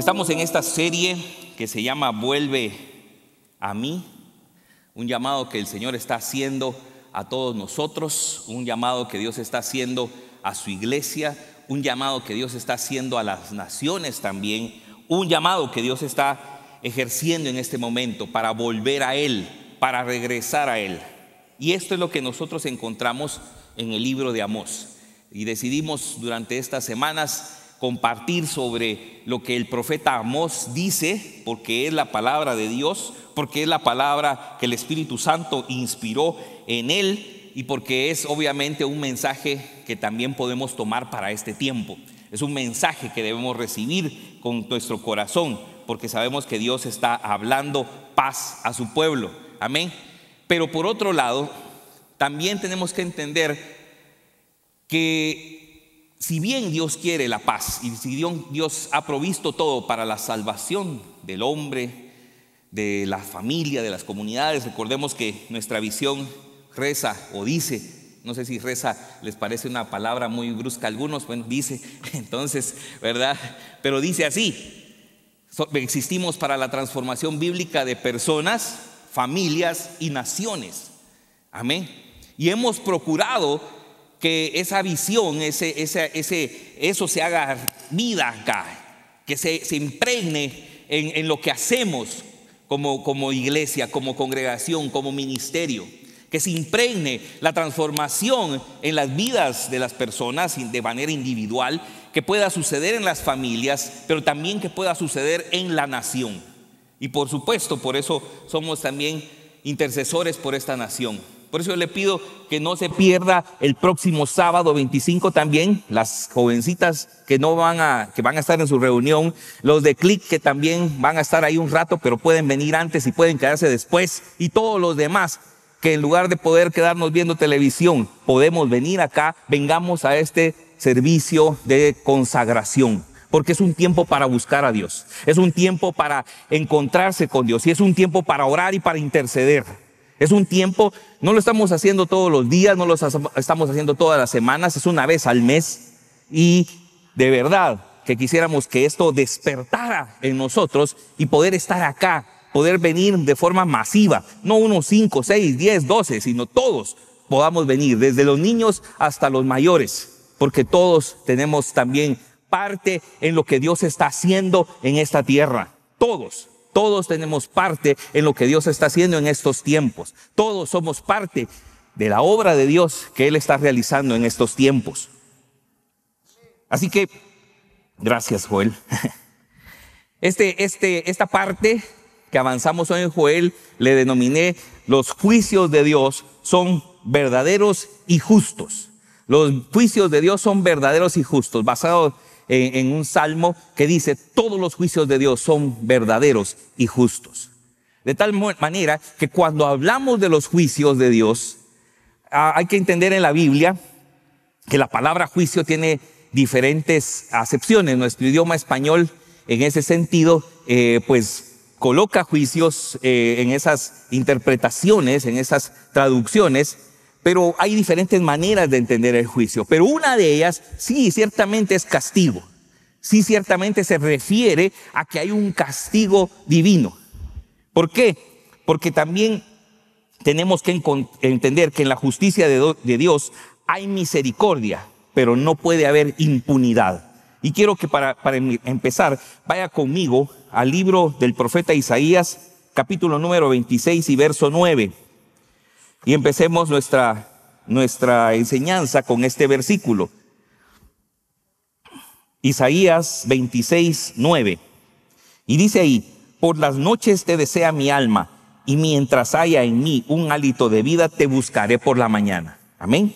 Estamos en esta serie que se llama Vuelve a mí, un llamado que el Señor está haciendo a todos nosotros, un llamado que Dios está haciendo a su iglesia, un llamado que Dios está haciendo a las naciones también, un llamado que Dios está ejerciendo en este momento para volver a Él, para regresar a Él. Y esto es lo que nosotros encontramos en el libro de Amós. Y decidimos durante estas semanas compartir sobre lo que el profeta Amós dice, porque es la palabra de Dios, porque es la palabra que el Espíritu Santo inspiró en él y porque es obviamente un mensaje que también podemos tomar para este tiempo. Es un mensaje que debemos recibir con nuestro corazón, porque sabemos que Dios está hablando paz a su pueblo. Amén. Pero por otro lado, también tenemos que entender que si bien Dios quiere la paz y si Dios ha provisto todo para la salvación del hombre, de la familia, de las comunidades, recordemos que nuestra visión reza o dice, no sé si reza les parece una palabra muy brusca a algunos, bueno, dice, entonces, ¿verdad? Pero dice así, existimos para la transformación bíblica de personas, familias y naciones. Amén. Y hemos procurado que esa visión, ese, eso se haga vida acá, que se, impregne en, lo que hacemos como, como iglesia, como congregación, como ministerio, que se impregne la transformación en las vidas de las personas de manera individual, que pueda suceder en las familias, pero también que pueda suceder en la nación. Y por supuesto, por eso somos también intercesores por esta nación por eso le pido que no se pierda el próximo sábado 25 también, las jovencitas que no van a, que van a estar en su reunión, los de Click que también van a estar ahí un rato, pero pueden venir antes y pueden quedarse después, y todos los demás que en lugar de poder quedarnos viendo televisión, podemos venir acá, vengamos a este servicio de consagración, porque es un tiempo para buscar a Dios, es un tiempo para encontrarse con Dios y es un tiempo para orar y para interceder. Es un tiempo, no lo estamos haciendo todos los días, no lo estamos haciendo todas las semanas, es una vez al mes. Y de verdad que quisiéramos que esto despertara en nosotros y poder estar acá, poder venir de forma masiva, no unos 5, 6, 10, 12, sino todos podamos venir, desde los niños hasta los mayores, porque todos tenemos también parte en lo que Dios está haciendo en esta tierra, todos. Todos tenemos parte en lo que Dios está haciendo en estos tiempos. Todos somos parte de la obra de Dios que Él está realizando en estos tiempos. Así que, gracias Joel. Este, este, esta parte que avanzamos hoy en Joel le denominé los juicios de Dios son verdaderos y justos. Los juicios de Dios son verdaderos y justos, basados en, un salmo que dice, todos los juicios de Dios son verdaderos y justos. De tal manera que cuando hablamos de los juicios de Dios, ah, hay que entender en la Biblia que la palabra juicio tiene diferentes acepciones. Nuestro idioma español, en ese sentido, eh, pues coloca juicios eh, en esas interpretaciones, en esas traducciones, pero hay diferentes maneras de entender el juicio, pero una de ellas sí, ciertamente es castigo. Sí, ciertamente se refiere a que hay un castigo divino. ¿Por qué? Porque también tenemos que entender que en la justicia de, Dios hay misericordia, pero no puede haber impunidad. Y quiero que para, para, em-, empezar vaya conmigo al libro del profeta Isaías, capítulo número 26 y verso 9. Y empecemos nuestra, nuestra enseñanza con este versículo. Isaías 26, 9. Y dice ahí, por las noches te desea mi alma, y mientras haya en mí un hálito de vida, te buscaré por la mañana. Amén.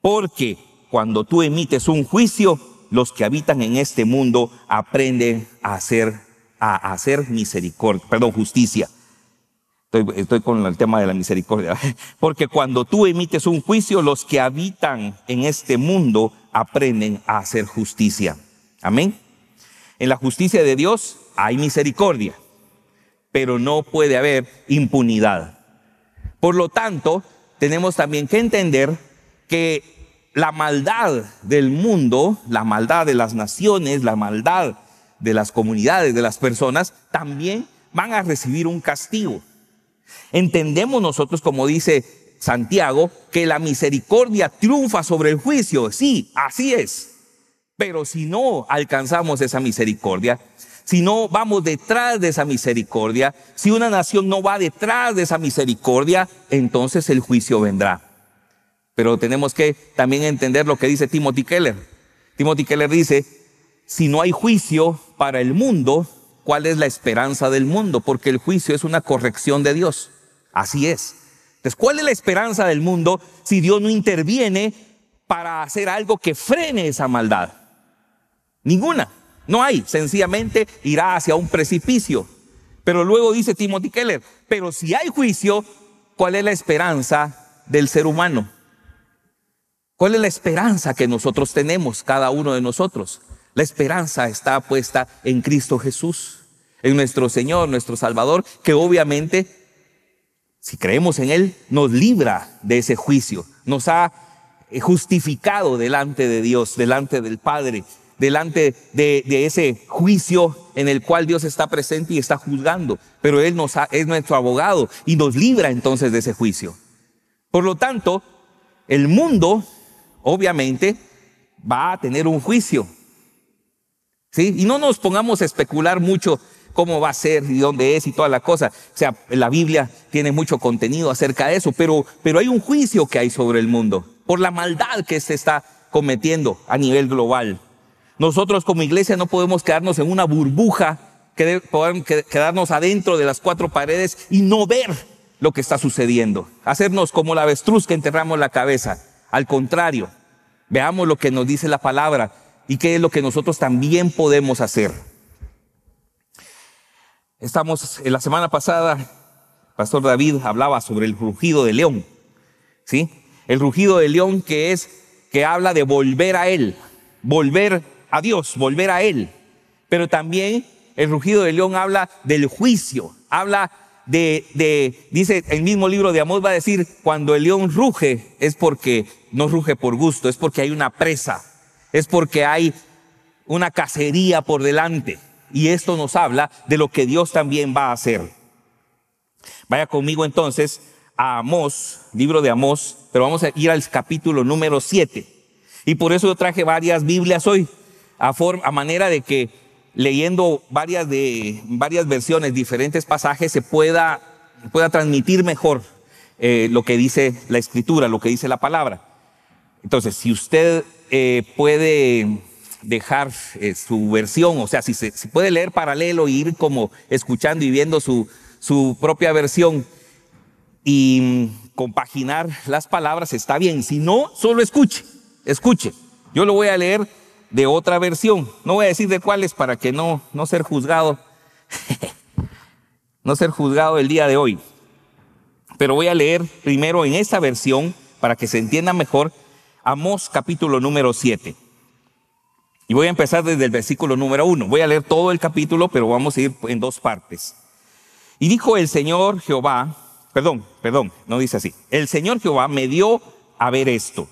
Porque cuando tú emites un juicio, los que habitan en este mundo aprenden a hacer, a hacer misericordia, perdón, justicia. Estoy, con el tema de la misericordia. Porque cuando tú emites un juicio, los que habitan en este mundo aprenden a hacer justicia. Amén. En la justicia de Dios hay misericordia, pero no puede haber impunidad. Por lo tanto, tenemos también que entender que la maldad del mundo, la maldad de las naciones, la maldad de las comunidades, de las personas, también van a recibir un castigo. Entendemos nosotros, como dice Santiago, que la misericordia triunfa sobre el juicio. Sí, así es. Pero si no alcanzamos esa misericordia, si no vamos detrás de esa misericordia, si una nación no va detrás de esa misericordia, entonces el juicio vendrá. Pero tenemos que también entender lo que dice Timothy Keller. Timothy Keller dice, si no hay juicio para el mundo, cuál es la esperanza del mundo, porque el juicio es una corrección de Dios. Así es. Entonces, ¿cuál es la esperanza del mundo si Dios no interviene para hacer algo que frene esa maldad? Ninguna. No hay. Sencillamente irá hacia un precipicio. Pero luego dice Timothy Keller, pero si hay juicio, ¿cuál es la esperanza del ser humano? ¿Cuál es la esperanza que nosotros tenemos, cada uno de nosotros? La esperanza está puesta en Cristo Jesús en nuestro Señor, nuestro Salvador, que obviamente, si creemos en Él, nos libra de ese juicio, nos ha eh, justificado delante de Dios, delante del Padre, delante de, ese juicio en el cual Dios está presente y está juzgando, pero Él nos es nuestro abogado y nos libra entonces de ese juicio. Por lo tanto, el mundo, obviamente, va a tener un juicio. ¿Sí? Y no nos pongamos a especular mucho cómo va a ser y dónde es y toda la cosa. O sea, la Biblia tiene mucho contenido acerca de eso, pero, pero hay un juicio que hay sobre el mundo por la maldad que se está cometiendo a nivel global. Nosotros como iglesia no podemos quedarnos en una burbuja, quedarnos adentro de las cuatro paredes y no ver lo que está sucediendo. Hacernos como la avestruz que enterramos la cabeza. Al contrario, veamos lo que nos dice la palabra y qué es lo que nosotros también podemos hacer. Estamos, en eh, la semana pasada, Pastor David hablaba sobre el rugido de león, ¿sí? El rugido de león que es, que habla de volver a Él, volver a Dios, volver a Él. Pero también el rugido de león habla del juicio, habla de, de, dice el mismo libro de Amós va a decir, cuando el león ruge es porque no ruge por gusto, es porque hay una presa, es porque hay una cacería por delante. Y esto nos habla de lo que Dios también va a hacer. Vaya conmigo entonces a Amós, libro de Amós, pero vamos a ir al capítulo número 7. Y por eso yo traje varias Biblias hoy, a, forma, a manera de que leyendo varias, de, varias versiones, diferentes pasajes, se pueda, pueda transmitir mejor eh, lo que dice la escritura, lo que dice la palabra. Entonces, si usted eh, puede dejar eh, su versión, o sea, si se puede leer paralelo y ir como escuchando y viendo su, su propia versión y compaginar las palabras está bien, si no, solo escuche, escuche. Yo lo voy a leer de otra versión, no voy a decir de cuáles para que no, no ser juzgado, no ser juzgado el día de hoy. Pero voy a leer primero en esta versión para que se entienda mejor amos capítulo número 7. Y voy a empezar desde el versículo número uno. Voy a leer todo el capítulo, pero vamos a ir en dos partes. Y dijo el Señor Jehová, perdón, perdón, no dice así. El Señor Jehová me dio a ver esto.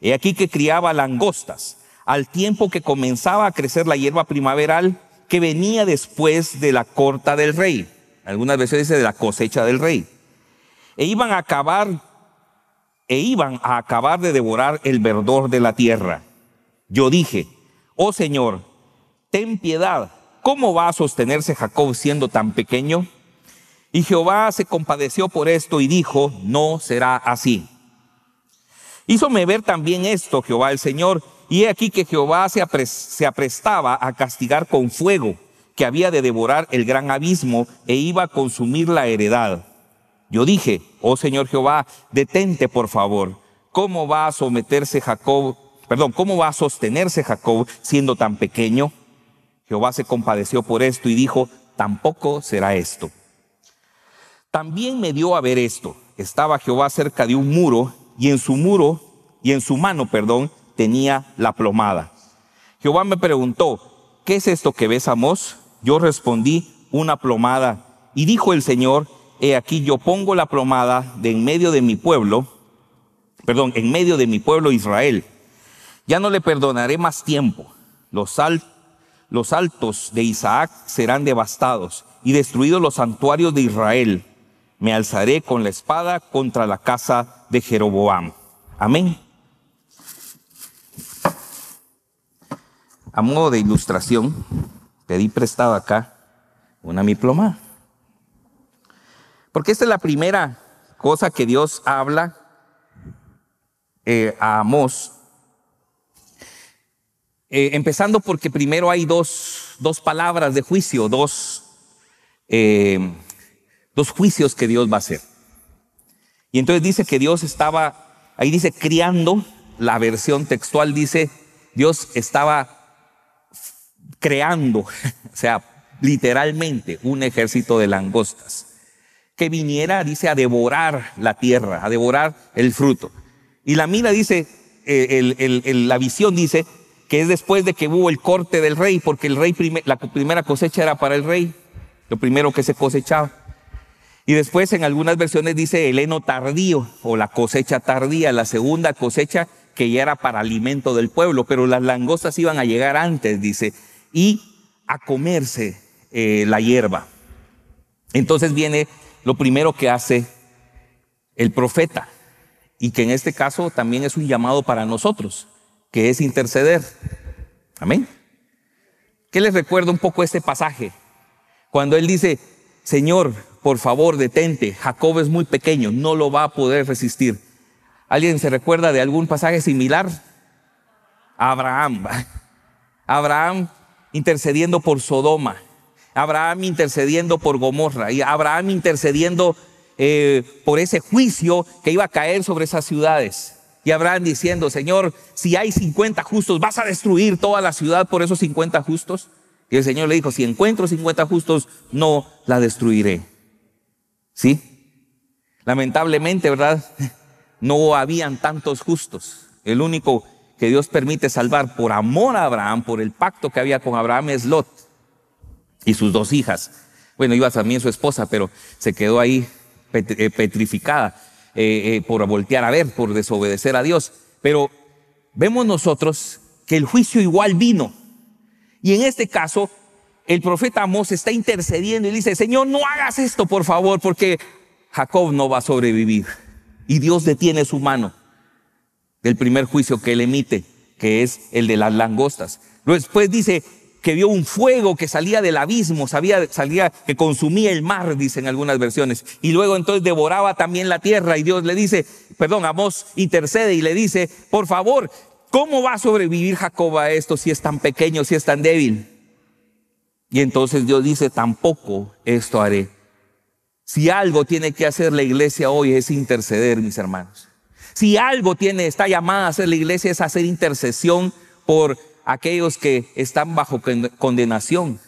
He aquí que criaba langostas, al tiempo que comenzaba a crecer la hierba primaveral que venía después de la corta del rey. Algunas veces dice de la cosecha del rey. E iban a acabar, e iban a acabar de devorar el verdor de la tierra. Yo dije, oh Señor, ten piedad. ¿Cómo va a sostenerse Jacob siendo tan pequeño? Y Jehová se compadeció por esto y dijo, no será así. Hízome ver también esto, Jehová el Señor, y he aquí que Jehová se, se aprestaba a castigar con fuego, que había de devorar el gran abismo e iba a consumir la heredad. Yo dije, oh Señor Jehová, detente por favor, ¿cómo va a someterse Jacob Perdón, ¿cómo va a sostenerse Jacob siendo tan pequeño? Jehová se compadeció por esto y dijo, tampoco será esto. También me dio a ver esto. Estaba Jehová cerca de un muro y en su muro y en su mano, perdón, tenía la plomada. Jehová me preguntó, ¿qué es esto que ves, Amós? Yo respondí, una plomada. Y dijo el Señor, he aquí yo pongo la plomada de en medio de mi pueblo, perdón, en medio de mi pueblo Israel. Ya no le perdonaré más tiempo. Los, altos de Isaac serán devastados y destruidos los santuarios de Israel. Me alzaré con la espada contra la casa de Jeroboam. Amén. A modo de ilustración, pedí prestado acá una miploma. Porque esta es la primera cosa que Dios habla eh, a Amós eh, empezando porque primero hay dos, dos, palabras de juicio, dos, eh, dos juicios que Dios va a hacer. Y entonces dice que Dios estaba, ahí dice criando, la versión textual dice, Dios estaba creando, o sea, literalmente un ejército de langostas que viniera, dice, a devorar la tierra, a devorar el fruto. Y la mira dice, eh, la visión dice que es después de que hubo el corte del rey, porque el rey la primera cosecha era para el rey, lo primero que se cosechaba. Y después en algunas versiones dice el heno tardío o la cosecha tardía, la segunda cosecha que ya era para alimento del pueblo, pero las langostas iban a llegar antes, dice, y a comerse eh, la hierba. Entonces viene lo primero que hace el profeta, y que en este caso también es un llamado para nosotros que es interceder. Amén. ¿Qué les recuerda un poco este pasaje? Cuando él dice, Señor, por favor, detente, Jacob es muy pequeño, no lo va a poder resistir. ¿Alguien se recuerda de algún pasaje similar? Abraham. Abraham intercediendo por Sodoma. Abraham intercediendo por Gomorra. Y Abraham intercediendo eh, por ese juicio que iba a caer sobre esas ciudades. Y Abraham diciendo, Señor, si hay 50 justos, vas a destruir toda la ciudad por esos 50 justos. Y el Señor le dijo, si encuentro 50 justos, no la destruiré. ¿Sí? Lamentablemente, ¿verdad? No habían tantos justos. El único que Dios permite salvar por amor a Abraham, por el pacto que había con Abraham, es Lot y sus dos hijas. Bueno, iba también su esposa, pero se quedó ahí eh, petrificada eh, eh, por voltear a ver, por desobedecer a Dios. Pero vemos nosotros que el juicio igual vino. Y en este caso, el profeta Amós está intercediendo y dice, Señor, no hagas esto, por favor, porque Jacob no va a sobrevivir. Y Dios detiene su mano del primer juicio que él emite, que es el de las langostas. Después dice, que vio un fuego que salía del abismo, sabía, salía que consumía el mar, dicen algunas versiones. Y luego entonces devoraba también la tierra y Dios le dice, perdón, Amós intercede y le dice, por favor, ¿cómo va a sobrevivir Jacob a esto si es tan pequeño, si es tan débil? Y entonces Dios dice, tampoco esto haré. Si algo tiene que hacer la iglesia hoy es interceder, mis hermanos. Si algo tiene, está llamada a hacer la iglesia es hacer intercesión por aquellos que están bajo condenación,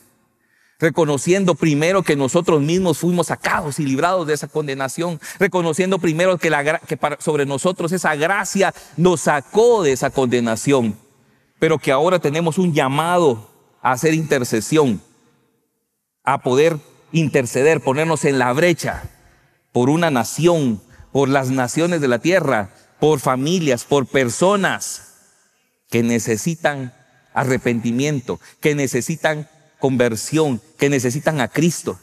reconociendo primero que nosotros mismos fuimos sacados y librados de esa condenación, reconociendo primero que, la, que sobre nosotros esa gracia nos sacó de esa condenación, pero que ahora tenemos un llamado a hacer intercesión, a poder interceder, ponernos en la brecha por una nación, por las naciones de la tierra, por familias, por personas que necesitan arrepentimiento, que necesitan conversión, que necesitan a Cristo,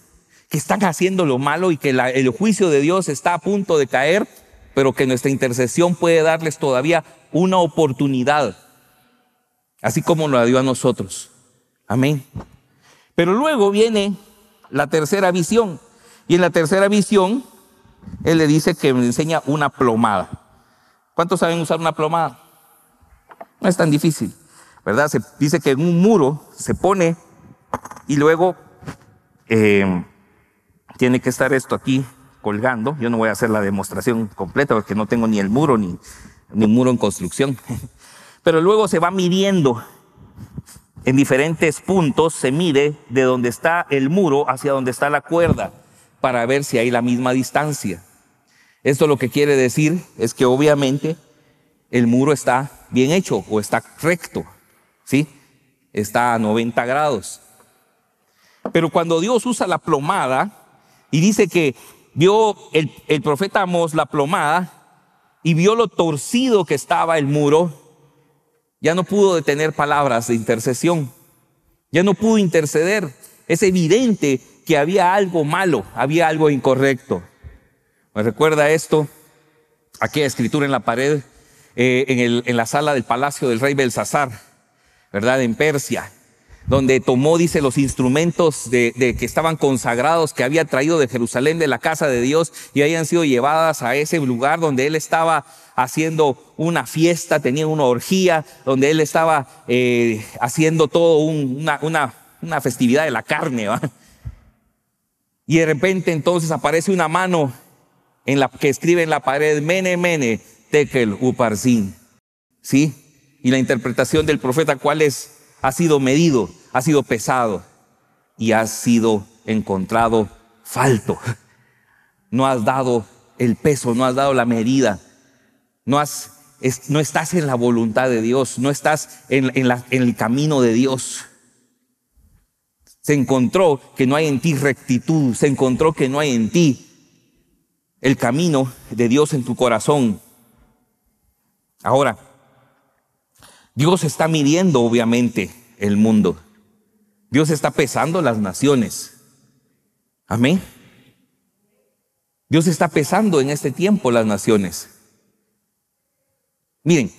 que están haciendo lo malo y que el juicio de Dios está a punto de caer, pero que nuestra intercesión puede darles todavía una oportunidad, así como lo dio a nosotros. Amén. Pero luego viene la tercera visión, y en la tercera visión, Él le dice que me enseña una plomada. ¿Cuántos saben usar una plomada? No es tan difícil. ¿verdad? Se dice que en un muro se pone y luego eh, tiene que estar esto aquí colgando. Yo no voy a hacer la demostración completa porque no tengo ni el muro ni un muro en construcción. Pero luego se va midiendo en diferentes puntos, se mide de donde está el muro hacia donde está la cuerda para ver si hay la misma distancia. Esto lo que quiere decir es que obviamente el muro está bien hecho o está recto. Está a 90 grados. Pero cuando Dios usa la plomada y dice que vio el, profeta Amos la plomada y vio lo torcido que estaba el muro, ya no pudo detener palabras de intercesión, ya no pudo interceder. Es evidente que había algo malo, había algo incorrecto. ¿Me recuerda esto? Aquella escritura en la pared, eh, en, en la sala del palacio del rey Belsasar ¿verdad? En Persia, donde tomó, dice, los instrumentos de, que estaban consagrados, que había traído de Jerusalén, de la casa de Dios, y habían sido llevadas a ese lugar donde él estaba haciendo una fiesta, tenía una orgía, donde él estaba eh, haciendo todo una, una, festividad de la carne. Y de repente entonces aparece una mano en la que escribe en la pared, mene, mene, tekel, uparsin. ¿Sí? Y la interpretación del profeta, ¿cuál es? Ha sido medido, ha sido pesado y ha sido encontrado falto. No has dado el peso, no has dado la medida, no, has, no estás en la voluntad de Dios, no estás en, en el camino de Dios. Se encontró que no hay en ti rectitud, se encontró que no hay en ti el camino de Dios en tu corazón. Ahora, Dios está midiendo, obviamente, el mundo. Dios está pesando las naciones. Amén. Dios está pesando en este tiempo las naciones. Miren,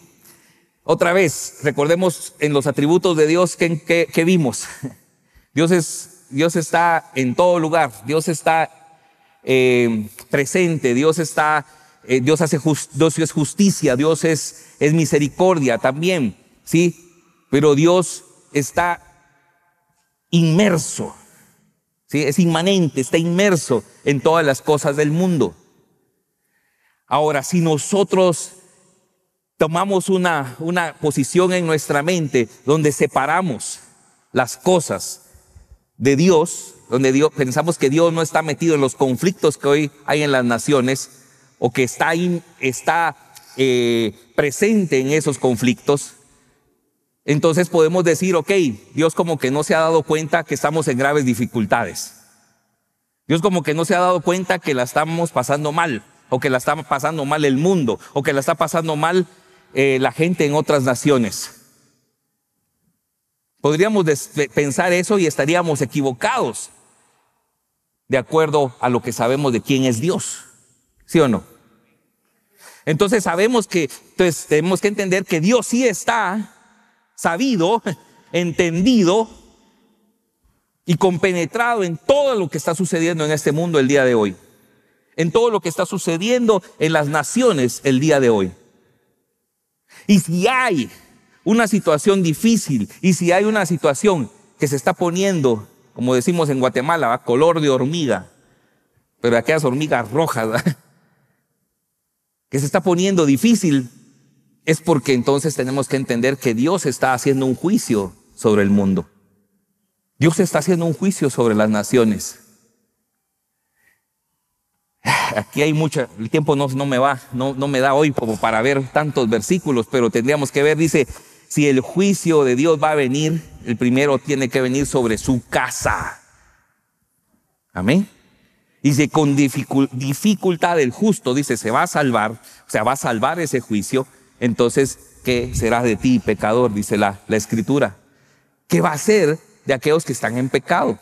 otra vez, recordemos en los atributos de Dios que, vimos. Dios, es, Dios está en todo lugar, Dios está eh, presente, Dios está, eh, Dios hace Dios es justicia, Dios es, es misericordia también. ¿sí? Pero Dios está inmerso, ¿sí? Es inmanente, está inmerso en todas las cosas del mundo. Ahora, si nosotros tomamos una, posición en nuestra mente donde separamos las cosas de Dios, donde Dios, pensamos que Dios no está metido en los conflictos que hoy hay en las naciones o que está, está eh, presente en esos conflictos, entonces podemos decir, ok, Dios como que no se ha dado cuenta que estamos en graves dificultades. Dios como que no se ha dado cuenta que la estamos pasando mal, o que la está pasando mal el mundo, o que la está pasando mal eh, la gente en otras naciones. Podríamos pensar eso y estaríamos equivocados de acuerdo a lo que sabemos de quién es Dios. ¿Sí o no? Entonces sabemos que, entonces pues, tenemos que entender que Dios sí está sabido, entendido y compenetrado en todo lo que está sucediendo en este mundo el día de hoy, en todo lo que está sucediendo en las naciones el día de hoy. Y si hay una situación difícil y si hay una situación que se está poniendo, como decimos en Guatemala, color de hormiga, pero aquellas hormigas rojas, que se está poniendo difícil, es porque entonces tenemos que entender que Dios está haciendo un juicio sobre el mundo. Dios está haciendo un juicio sobre las naciones. Aquí hay mucha, el tiempo no, no me va, no, no me da hoy como para ver tantos versículos, pero tendríamos que ver, dice, si el juicio de Dios va a venir, el primero tiene que venir sobre su casa. Amén. Dice, con dificultad el justo, dice, se va a salvar, o sea, va a salvar ese juicio, entonces, ¿qué será de ti, pecador? Dice la, la escritura. ¿Qué va a ser de aquellos que están en pecado?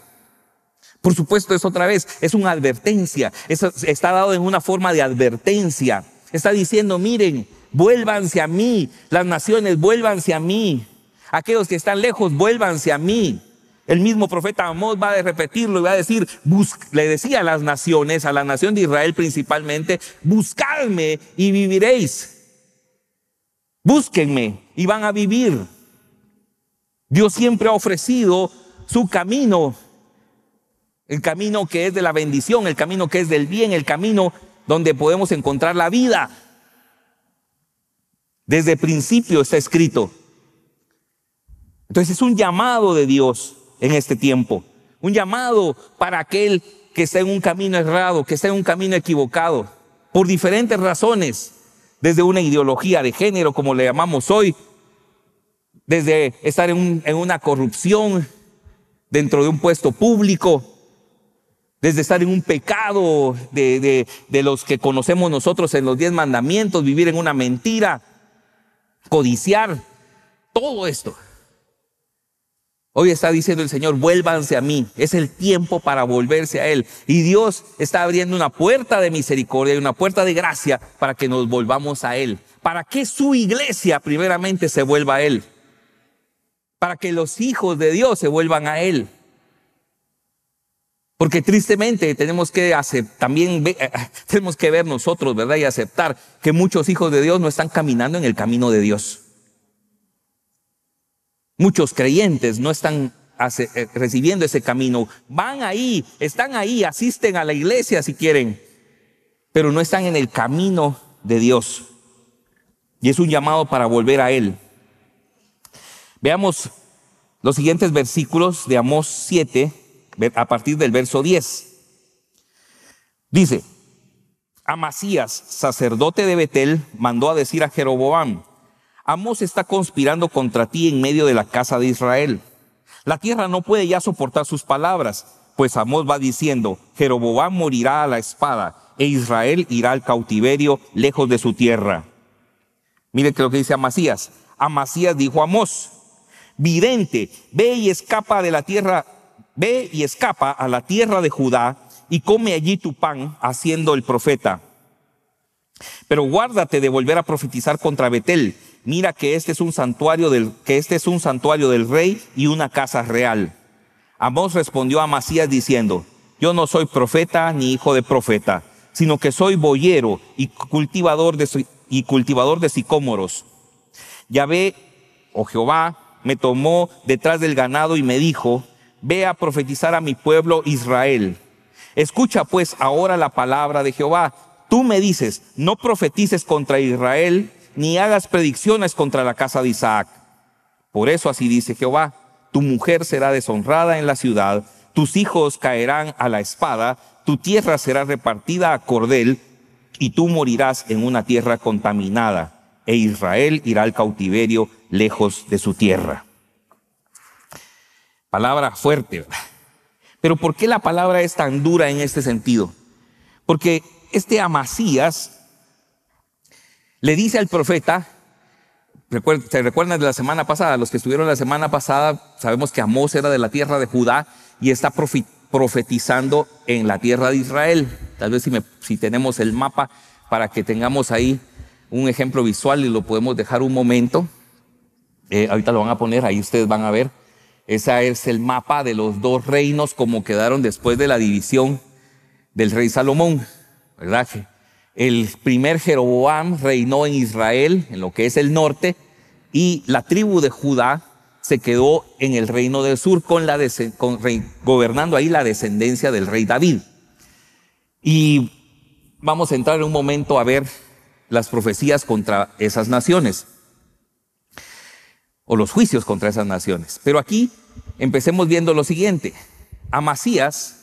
Por supuesto, es otra vez, es una advertencia. está dado en una forma de advertencia. Está diciendo, miren, vuélvanse a mí. Las naciones, vuélvanse a mí. Aquellos que están lejos, vuélvanse a mí. El mismo profeta Amós va a repetirlo y va a decir, le decía a las naciones, a la nación de Israel principalmente, buscadme y viviréis. Búsquenme y van a vivir. Dios siempre ha ofrecido su camino, el camino que es de la bendición, el camino que es del bien, el camino donde podemos encontrar la vida. Desde el principio está escrito. Entonces es un llamado de Dios en este tiempo, un llamado para aquel que está en un camino errado, que está en un camino equivocado, por diferentes razones desde una ideología de género, como le llamamos hoy, desde estar en, una corrupción dentro de un puesto público, desde estar en un pecado de, los que conocemos nosotros en los diez mandamientos, vivir en una mentira, codiciar, todo esto. Hoy está diciendo el Señor, vuélvanse a mí. Es el tiempo para volverse a Él. Y Dios está abriendo una puerta de misericordia y una puerta de gracia para que nos volvamos a Él. Para que su iglesia primeramente se vuelva a Él. Para que los hijos de Dios se vuelvan a Él. Porque tristemente tenemos que aceptar, también eh, tenemos que ver nosotros, ¿verdad? Y aceptar que muchos hijos de Dios no están caminando en el camino de Dios. Muchos creyentes no están eh, recibiendo ese camino. Van ahí, están ahí, asisten a la iglesia si quieren, pero no están en el camino de Dios. Y es un llamado para volver a Él. Veamos los siguientes versículos de Amós 7, a partir del verso 10. Dice, Amasías, sacerdote de Betel, mandó a decir a Jeroboam, Amós está conspirando contra ti en medio de la casa de Israel. La tierra no puede ya soportar sus palabras, pues Amós va diciendo, Jeroboam morirá a la espada e Israel irá al cautiverio lejos de su tierra. Mire que lo que dice Amasías. Amasías dijo a Amós, vidente, ve y escapa de la tierra, ve y escapa a la tierra de Judá y come allí tu pan, haciendo el profeta. Pero guárdate de volver a profetizar contra Betel, mira que este es un santuario del, que este es un santuario del rey y una casa real. Amós respondió a Masías diciendo, yo no soy profeta ni hijo de profeta, sino que soy boyero y cultivador de, y cultivador de sicómoros. Yahvé o oh Jehová me tomó detrás del ganado y me dijo, ve a profetizar a mi pueblo Israel. Escucha pues ahora la palabra de Jehová. Tú me dices, no profetices contra Israel ni hagas predicciones contra la casa de Isaac. Por eso así dice Jehová, tu mujer será deshonrada en la ciudad, tus hijos caerán a la espada, tu tierra será repartida a cordel, y tú morirás en una tierra contaminada, e Israel irá al cautiverio lejos de su tierra. Palabra fuerte. ¿verdad? Pero ¿por qué la palabra es tan dura en este sentido? Porque este Amasías le dice al profeta, ¿se recuerdan de la semana pasada? Los que estuvieron la semana pasada, sabemos que Amós era de la tierra de Judá y está profetizando en la tierra de Israel. Tal vez si, si tenemos el mapa para que tengamos ahí un ejemplo visual y lo podemos dejar un momento. Eh, ahorita lo van a poner, ahí ustedes van a ver. Ese es el mapa de los dos reinos como quedaron después de la división del rey Salomón, ¿verdad? El primer Jeroboam reinó en Israel, en lo que es el norte, y la tribu de Judá se quedó en el reino del sur, gobernando ahí la descendencia del rey David. Y vamos a entrar en un momento a ver las profecías contra esas naciones, o los juicios contra esas naciones. Pero aquí empecemos viendo lo siguiente. Amasías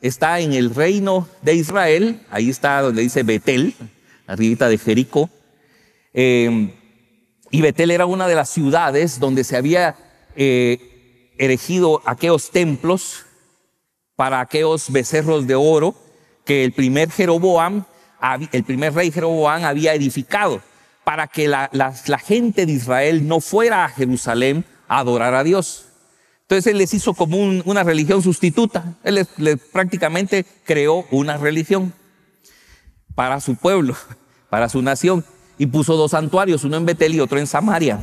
está en el reino de Israel, ahí está donde dice Betel, arribita de Jericó. Em, y Betel era una de las ciudades donde se había eh, erigido aquellos templos para aquellos becerros de oro que el primer Jeroboam, el primer rey Jeroboam había edificado para que la, la gente de Israel no fuera a Jerusalén a adorar a Dios, entonces él les hizo como una religión sustituta. Él les, prácticamente creó una religión para su pueblo, para su nación, y puso dos santuarios, uno en Betel y otro en Samaria.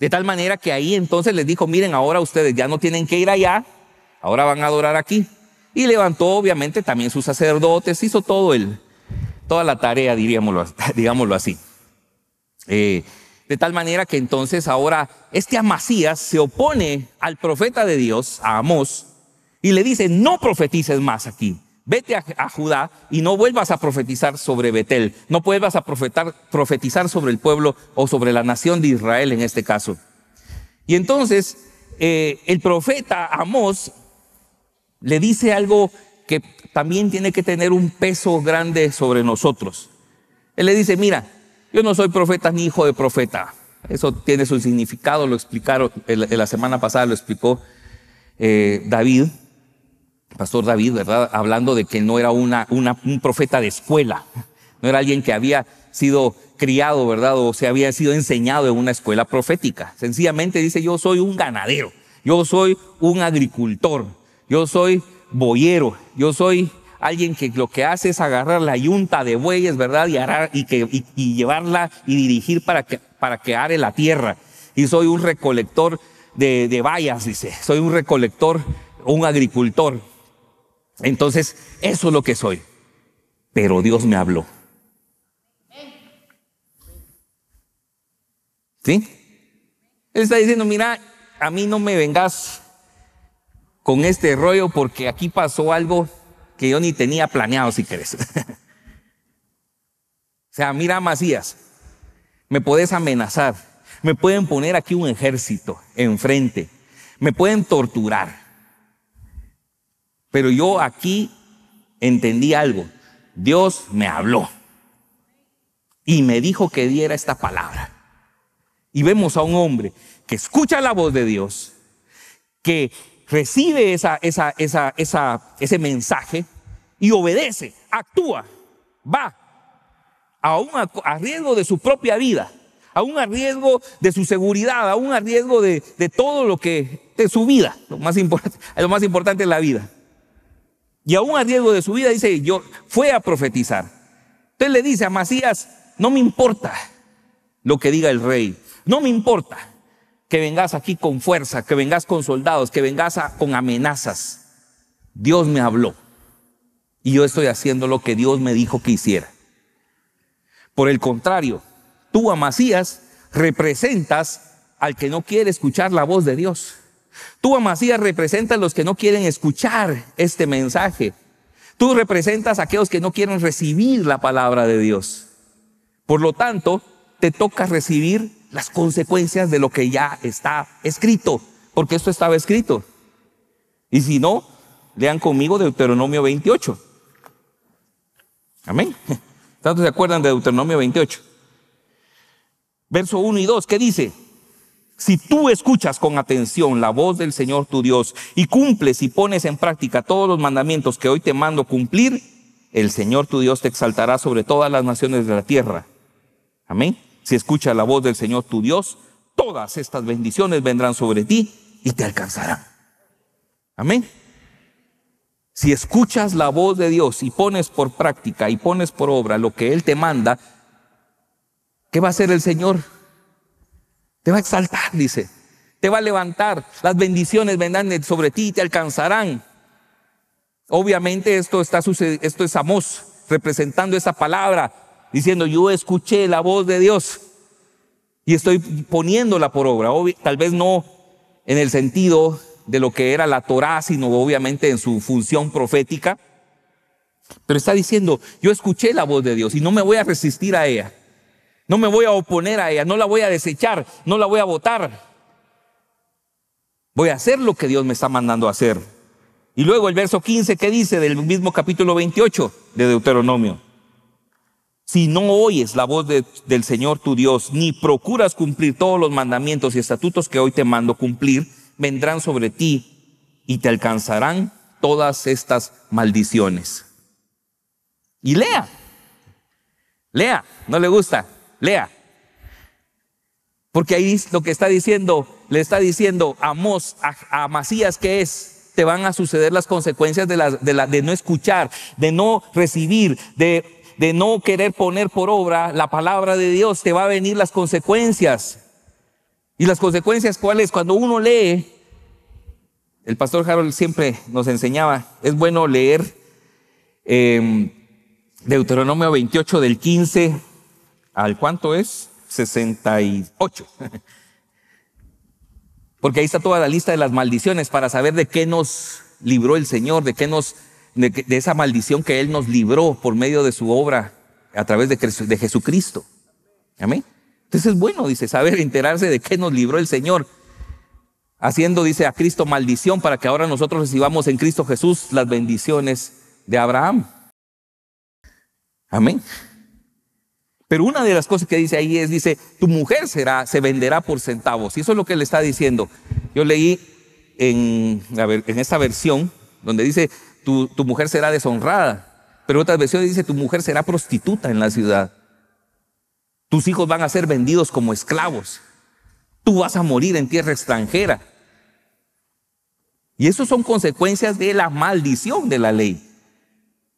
De tal manera que ahí entonces les dijo, miren, ahora ustedes ya no tienen que ir allá, ahora van a adorar aquí. Y levantó obviamente también sus sacerdotes, hizo todo el, toda la tarea, diríamoslo, digámoslo así. Eh, de tal manera que entonces ahora este Amasías se opone al profeta de Dios, a Amós, y le dice, no profetices más aquí. Vete a, Judá y no vuelvas a profetizar sobre Betel, no vuelvas a profetizar sobre el pueblo o sobre la nación de Israel en este caso. Y entonces eh, el profeta Amós le dice algo que también tiene que tener un peso grande sobre nosotros. Él le dice, mira, yo no soy profeta ni hijo de profeta. Eso tiene su significado, lo explicaron, la semana pasada lo explicó eh, David, pastor David, ¿verdad? Hablando de que no era una, un profeta de escuela, no era alguien que había sido criado, ¿verdad? O se había sido enseñado en una escuela profética. Sencillamente dice, yo soy un ganadero, yo soy un agricultor, yo soy boyero, yo soy alguien que lo que hace es agarrar la yunta de bueyes, ¿verdad? Y, arar, y, que, llevarla y dirigir para que, para que are la tierra. Y soy un recolector de, de vallas, dice. Soy un recolector, un agricultor. Entonces, eso es lo que soy. Pero Dios me habló. ¿Sí? Él está diciendo, mira, a mí no me vengas con este rollo porque aquí pasó algo que yo ni tenía planeado, si querés. o sea, mira, Macías, me puedes amenazar, me pueden poner aquí un ejército enfrente, me pueden torturar. Pero yo aquí entendí algo. Dios me habló y me dijo que diera esta palabra. Y vemos a un hombre que escucha la voz de Dios, que recibe esa, ese mensaje y obedece, actúa, va, a, un riesgo de su propia vida, a un riesgo de su seguridad, a un riesgo de, de todo lo que, de su vida, lo más, importante, lo más importante es la vida. Y a un riesgo de su vida, dice, yo fue a profetizar. Entonces le dice a Macías, no me importa lo que diga el rey, no me importa que vengas aquí con fuerza, que vengas con soldados, que vengas con amenazas. Dios me habló y yo estoy haciendo lo que Dios me dijo que hiciera. Por el contrario, tú Amasías, representas al que no quiere escuchar la voz de Dios. Tú Amasías, representas a los que no quieren escuchar este mensaje. Tú representas a aquellos que no quieren recibir la palabra de Dios. Por lo tanto, te toca recibir las consecuencias de lo que ya está escrito, porque esto estaba escrito. Y si no, lean conmigo Deuteronomio 28. Amén. ¿Tanto se acuerdan de Deuteronomio 28? Verso 1 y 2, ¿qué dice? Si tú escuchas con atención la voz del Señor tu Dios y cumples y pones en práctica todos los mandamientos que hoy te mando cumplir, el Señor tu Dios te exaltará sobre todas las naciones de la tierra. Amén. Si escuchas la voz del Señor tu Dios, todas estas bendiciones vendrán sobre ti y te alcanzarán. Amén. Si escuchas la voz de Dios y pones por práctica y pones por obra lo que Él te manda, ¿qué va a hacer el Señor? Te va a exaltar, dice. Te va a levantar. Las bendiciones vendrán sobre ti y te alcanzarán. Obviamente esto, está, esto es Amós representando esa palabra diciendo, yo escuché la voz de Dios y estoy poniéndola por obra. tal vez no en el sentido de lo que era la Torá, sino obviamente en su función profética. Pero está diciendo, yo escuché la voz de Dios y no me voy a resistir a ella. No me voy a oponer a ella, no la voy a desechar, no la voy a votar. Voy a hacer lo que Dios me está mandando a hacer. Y luego el verso 15 que dice del mismo capítulo 28 de Deuteronomio. Si no oyes la voz del Señor tu Dios, ni procuras cumplir todos los mandamientos y estatutos que hoy te mando cumplir, vendrán sobre ti y te alcanzarán todas estas maldiciones. Y lea, lea, no le gusta, lea. Porque ahí lo que está diciendo, le está diciendo a Mos, a, a Masías, que es, te van a suceder las consecuencias de, de, la, de no escuchar, de no recibir, de de no querer poner por obra la palabra de Dios, te va a venir las consecuencias. ¿Y las consecuencias cuáles? Cuando uno lee, el pastor Harold siempre nos enseñaba, es bueno leer em, Deuteronomio 28 del 15 al cuánto es? 68. Porque ahí está toda la lista de las maldiciones para saber de qué nos libró el Señor, de qué nos de, esa maldición que Él nos libró por medio de su obra a través de, Jesucristo. Amén. Entonces es bueno, dice, saber enterarse de qué nos libró el Señor. Haciendo, dice, a Cristo maldición para que ahora nosotros recibamos en Cristo Jesús las bendiciones de Abraham. Amén. Pero una de las cosas que dice ahí es, dice, tu mujer será, se venderá por centavos. Y eso es lo que le está diciendo. Yo leí en, en esta versión donde dice, tu, mujer será deshonrada. Pero otras versiones dice, tu mujer será prostituta en la ciudad. Tus hijos van a ser vendidos como esclavos. Tú vas a morir en tierra extranjera. Y eso son consecuencias de la maldición de la ley.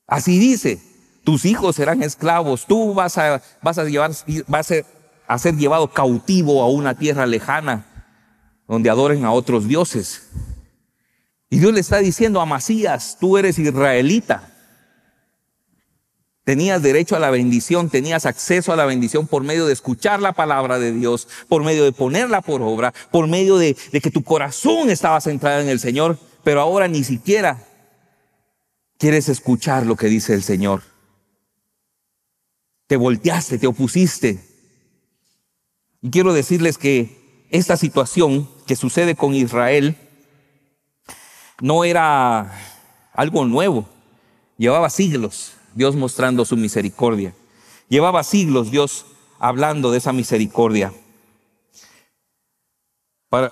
Así dice, tus hijos serán esclavos, tú vas a, vas a, llevar, a, ser, a ser llevado cautivo a una tierra lejana donde adoren a otros dioses. Y Dios le está diciendo a Masías, tú eres israelita. Tenías derecho a la bendición, tenías acceso a la bendición por medio de escuchar la palabra de Dios, por medio de ponerla por obra, por medio de, de que tu corazón estaba centrado en el Señor, pero ahora ni siquiera quieres escuchar lo que dice el Señor. Te volteaste, te opusiste. Y quiero decirles que esta situación que sucede con Israel, no era algo nuevo. Llevaba siglos Dios mostrando su misericordia. Llevaba siglos Dios hablando de esa misericordia.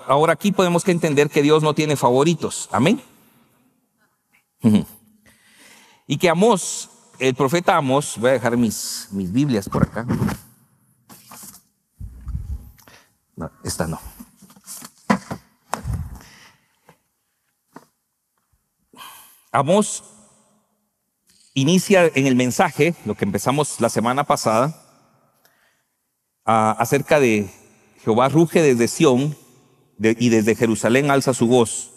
ahora aquí podemos entender que Dios no tiene favoritos. Amén. Y que Amós, el profeta Amós, voy a dejar mis, mis Biblias por acá. No, esta no. Vamos, inicia en el mensaje, lo que empezamos la semana pasada, acerca de Jehová ruge desde Sión y desde Jerusalén alza su voz.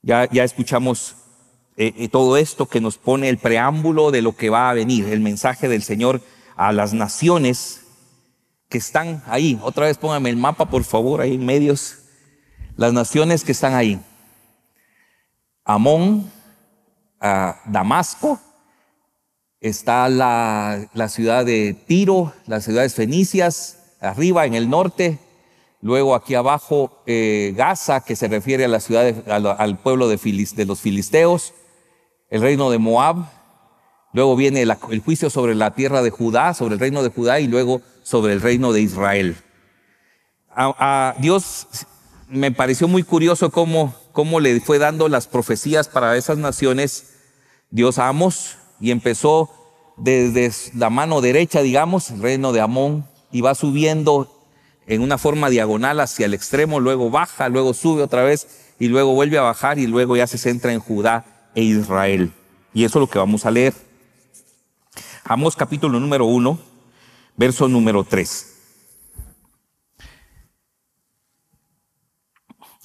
Ya, ya escuchamos eh, eh, todo esto que nos pone el preámbulo de lo que va a venir, el mensaje del Señor a las naciones que están ahí. Otra vez póngame el mapa, por favor, ahí en medios. Las naciones que están ahí. Amón, Damasco, está la, ciudad de Tiro, las ciudades fenicias, arriba en el norte, luego aquí abajo eh, Gaza, que se refiere a la ciudad al, pueblo de, los filisteos, el reino de Moab, luego viene el juicio sobre la tierra de Judá, sobre el reino de Judá y luego sobre el reino de Israel. a Dios me pareció muy curioso cómo cómo le fue dando las profecías para esas naciones, Dios a Amos, y empezó desde la mano derecha, digamos, el reino de Amón, y va subiendo en una forma diagonal hacia el extremo, luego baja, luego sube otra vez, y luego vuelve a bajar, y luego ya se centra en Judá e Israel. Y eso es lo que vamos a leer. Amos capítulo número uno, verso número 3.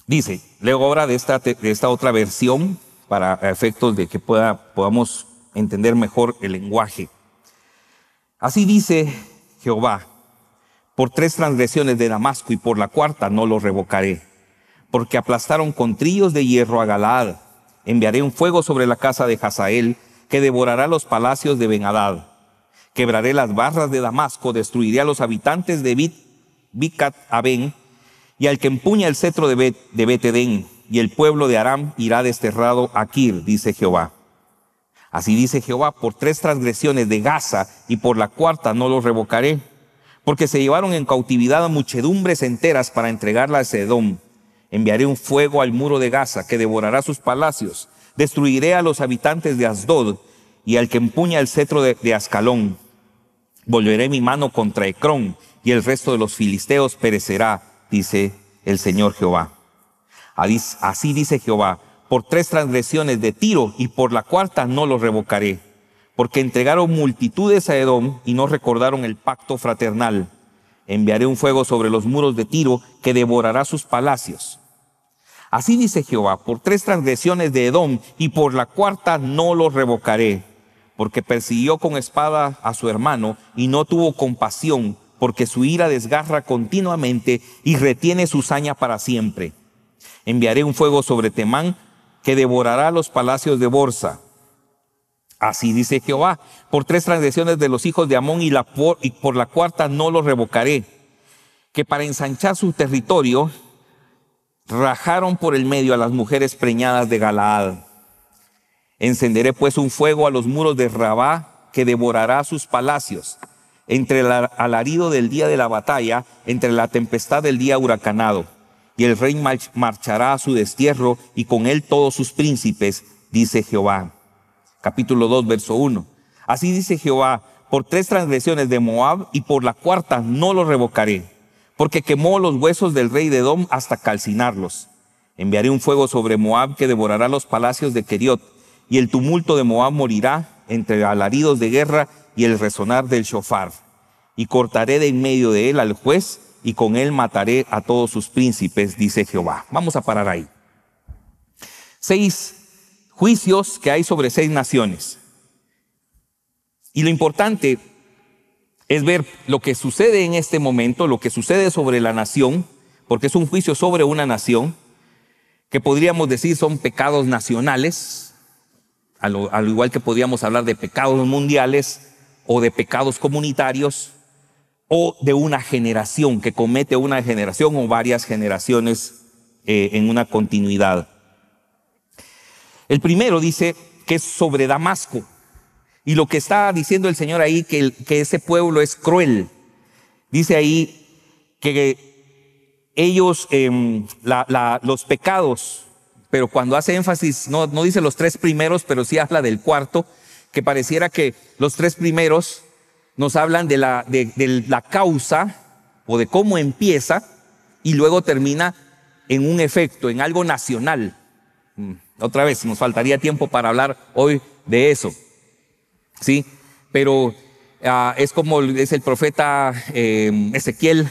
Dice, leo ahora de esta, esta otra versión para efectos de que pueda, podamos entender mejor el lenguaje. Así dice Jehová, por tres transgresiones de Damasco y por la cuarta no lo revocaré, porque aplastaron con trillos de hierro a Galaad. Enviaré un fuego sobre la casa de Hazael que devorará los palacios de Benadad. Quebraré las barras de Damasco, destruiré a los habitantes de Bit, Aben y al que empuña el cetro de, Betedén, y el pueblo de Aram irá desterrado a Kir, dice Jehová. Así dice Jehová, por tres transgresiones de Gaza y por la cuarta no los revocaré, porque se llevaron en cautividad a muchedumbres enteras para entregarla a Sedón. Enviaré un fuego al muro de Gaza que devorará sus palacios, destruiré a los habitantes de Asdod y al que empuña el cetro de, de Ascalón. Volveré mi mano contra Ecrón y el resto de los filisteos perecerá dice el Señor Jehová. Así dice Jehová, por tres transgresiones de Tiro y por la cuarta no los revocaré, porque entregaron multitudes a Edom y no recordaron el pacto fraternal. Enviaré un fuego sobre los muros de Tiro que devorará sus palacios. Así dice Jehová, por tres transgresiones de Edom y por la cuarta no los revocaré, porque persiguió con espada a su hermano y no tuvo compasión porque su ira desgarra continuamente y retiene su saña para siempre. Enviaré un fuego sobre Temán que devorará los palacios de Borsa. Así dice Jehová, por tres transgresiones de los hijos de Amón y, la por, y por la cuarta no los revocaré, que para ensanchar su territorio rajaron por el medio a las mujeres preñadas de Galaad. Encenderé pues un fuego a los muros de Rabá que devorará sus palacios entre el alarido del día de la batalla, entre la tempestad del día huracanado. Y el rey marchará a su destierro y con él todos sus príncipes, dice Jehová. Capítulo 2, verso 1. Así dice Jehová, por tres transgresiones de Moab y por la cuarta no lo revocaré, porque quemó los huesos del rey de Edom hasta calcinarlos. Enviaré un fuego sobre Moab que devorará los palacios de Keriot, y el tumulto de Moab morirá entre alaridos de guerra y el resonar del shofar. Y cortaré de en medio de él al juez y con él mataré a todos sus príncipes, dice Jehová. Vamos a parar ahí. Seis juicios que hay sobre seis naciones. Y lo importante es ver lo que sucede en este momento, lo que sucede sobre la nación, porque es un juicio sobre una nación, que podríamos decir son pecados nacionales, al, igual que podríamos hablar de pecados mundiales, o de pecados comunitarios o de una generación que comete una generación o varias generaciones eh, en una continuidad. El primero dice que es sobre Damasco. Y lo que está diciendo el Señor ahí, que, ese pueblo es cruel. Dice ahí que ellos, em, los pecados, pero cuando hace énfasis, no, no dice los tres primeros, pero sí habla del cuarto, que pareciera que los tres primeros nos hablan de la, de, la causa o de cómo empieza y luego termina en un efecto, en algo nacional. Mm, otra vez, nos faltaría tiempo para hablar hoy de eso. ¿Sí? Pero ah, es como es el profeta em, Ezequiel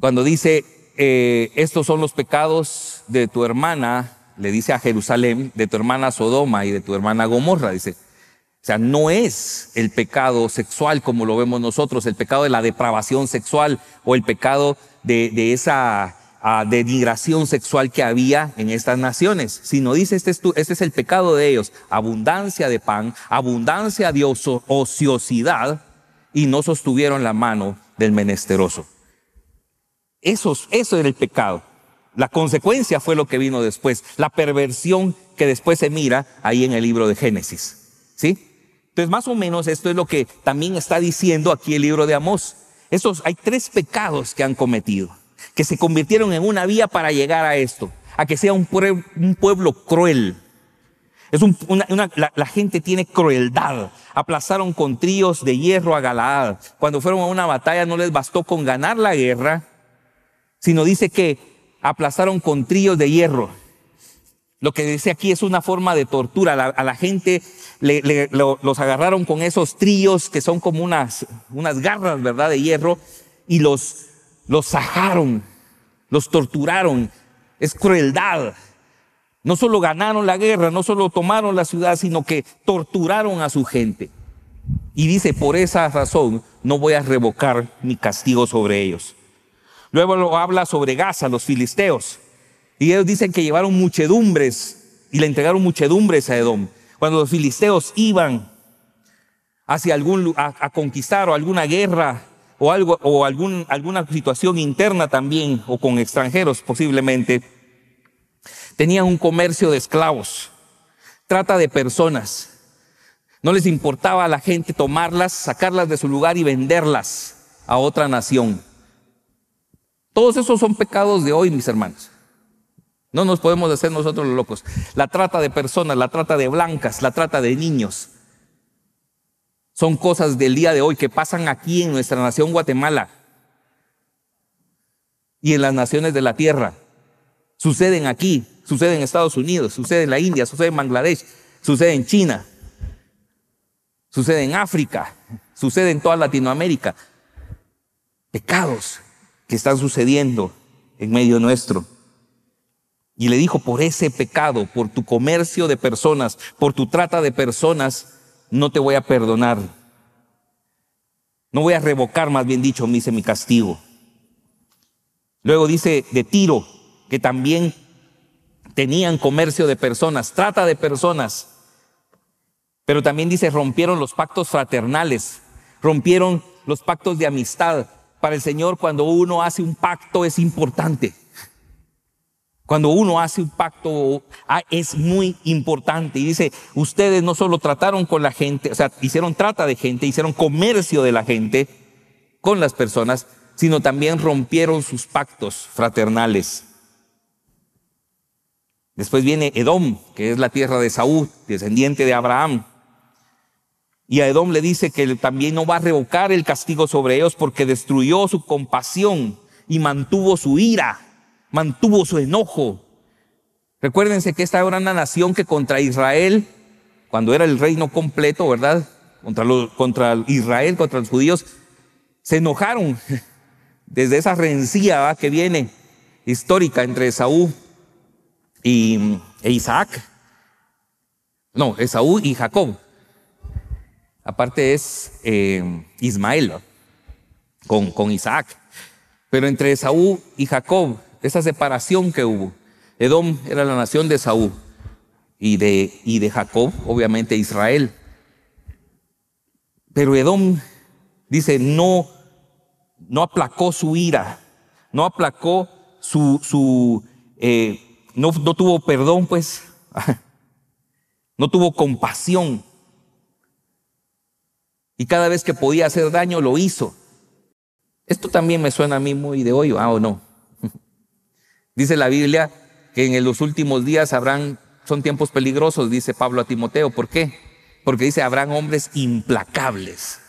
cuando dice, eh, estos son los pecados de tu hermana le dice a Jerusalén, de tu hermana Sodoma y de tu hermana Gomorra, dice. O sea, no es el pecado sexual como lo vemos nosotros, el pecado de la depravación sexual o el pecado de, esa ah, denigración sexual que había en estas naciones, sino dice, este es, este es el pecado de ellos, abundancia de pan, abundancia de ociosidad, y no sostuvieron la mano del menesteroso. Eso, eso era el pecado. La consecuencia fue lo que vino después, la perversión que después se mira ahí en el libro de Génesis. ¿Sí? Entonces, más o menos esto es lo que también está diciendo aquí el libro de Amós. Esos, hay tres pecados que han cometido, que se convirtieron en una vía para llegar a esto, a que sea un, pueblo, cruel. Es una, la, gente tiene crueldad. Aplazaron con tríos de hierro a Galaad. Cuando fueron a una batalla no les bastó con ganar la guerra, sino dice que aplazaron con tríos de hierro. Lo que dice aquí es una forma de tortura. a la gente los agarraron con esos trillos que son como unas, unas garras, ¿verdad?, de hierro y los, los sajaron, los torturaron. Es crueldad. No solo ganaron la guerra, no solo tomaron la ciudad, sino que torturaron a su gente. Y dice, por esa razón no voy a revocar mi castigo sobre ellos. Luego lo habla sobre Gaza, los filisteos. Y ellos dicen que llevaron muchedumbres y le entregaron muchedumbres a Edom. Cuando los filisteos iban hacia algún a, conquistar o alguna guerra o algo o algún, alguna situación interna también o con extranjeros posiblemente, tenían un comercio de esclavos, trata de personas. No les importaba a la gente tomarlas, sacarlas de su lugar y venderlas a otra nación. Todos esos son pecados de hoy, mis hermanos. No nos podemos hacer nosotros los locos. La trata de personas, la trata de blancas, la trata de niños. Son cosas del día de hoy que pasan aquí en nuestra nación Guatemala y en las naciones de la tierra. Suceden aquí, suceden en Estados Unidos, suceden en la India, sucede en Bangladesh, sucede en China, suceden en África, suceden en toda Latinoamérica. Pecados que están sucediendo en medio nuestro. Y le dijo, por ese pecado, por tu comercio de personas, por tu trata de personas, no te voy a perdonar. No voy a revocar, más bien dicho, me mi castigo. Luego dice de Tiro, que también tenían comercio de personas, trata de personas. Pero también dice, rompieron los pactos fraternales, rompieron los pactos de amistad, para el Señor cuando uno hace un pacto es importante. Cuando uno hace un pacto ah, es muy importante. Y dice, ustedes no solo trataron con la gente, o sea, hicieron trata de gente, hicieron comercio de la gente con las personas, sino también rompieron sus pactos fraternales. Después viene Edom, que es la tierra de Saúl, descendiente de Abraham. Y a Edom le dice que también no va a revocar el castigo sobre ellos porque destruyó su compasión y mantuvo su ira, mantuvo su enojo. Recuérdense que esta era una nación que contra Israel, cuando era el reino completo, ¿verdad? Contra, contra Israel, contra los judíos, se enojaron desde esa rencía que viene histórica entre Esaú y, e Isaac. No, Esaú y Jacob. Aparte es eh, Ismael con, con Isaac. Pero entre Esaú y Jacob, esa separación que hubo, Edom era la nación de Esaú y de, y de Jacob, obviamente Israel. Pero Edom dice, no, no aplacó su ira, no aplacó su, su eh, no, no tuvo perdón, pues, no tuvo compasión y cada vez que podía hacer daño lo hizo. Esto también me suena a mí muy de hoy, ¿ah o no? dice la Biblia que en los últimos días habrán, son tiempos peligrosos, dice Pablo a Timoteo. ¿Por qué? Porque dice, habrán hombres implacables.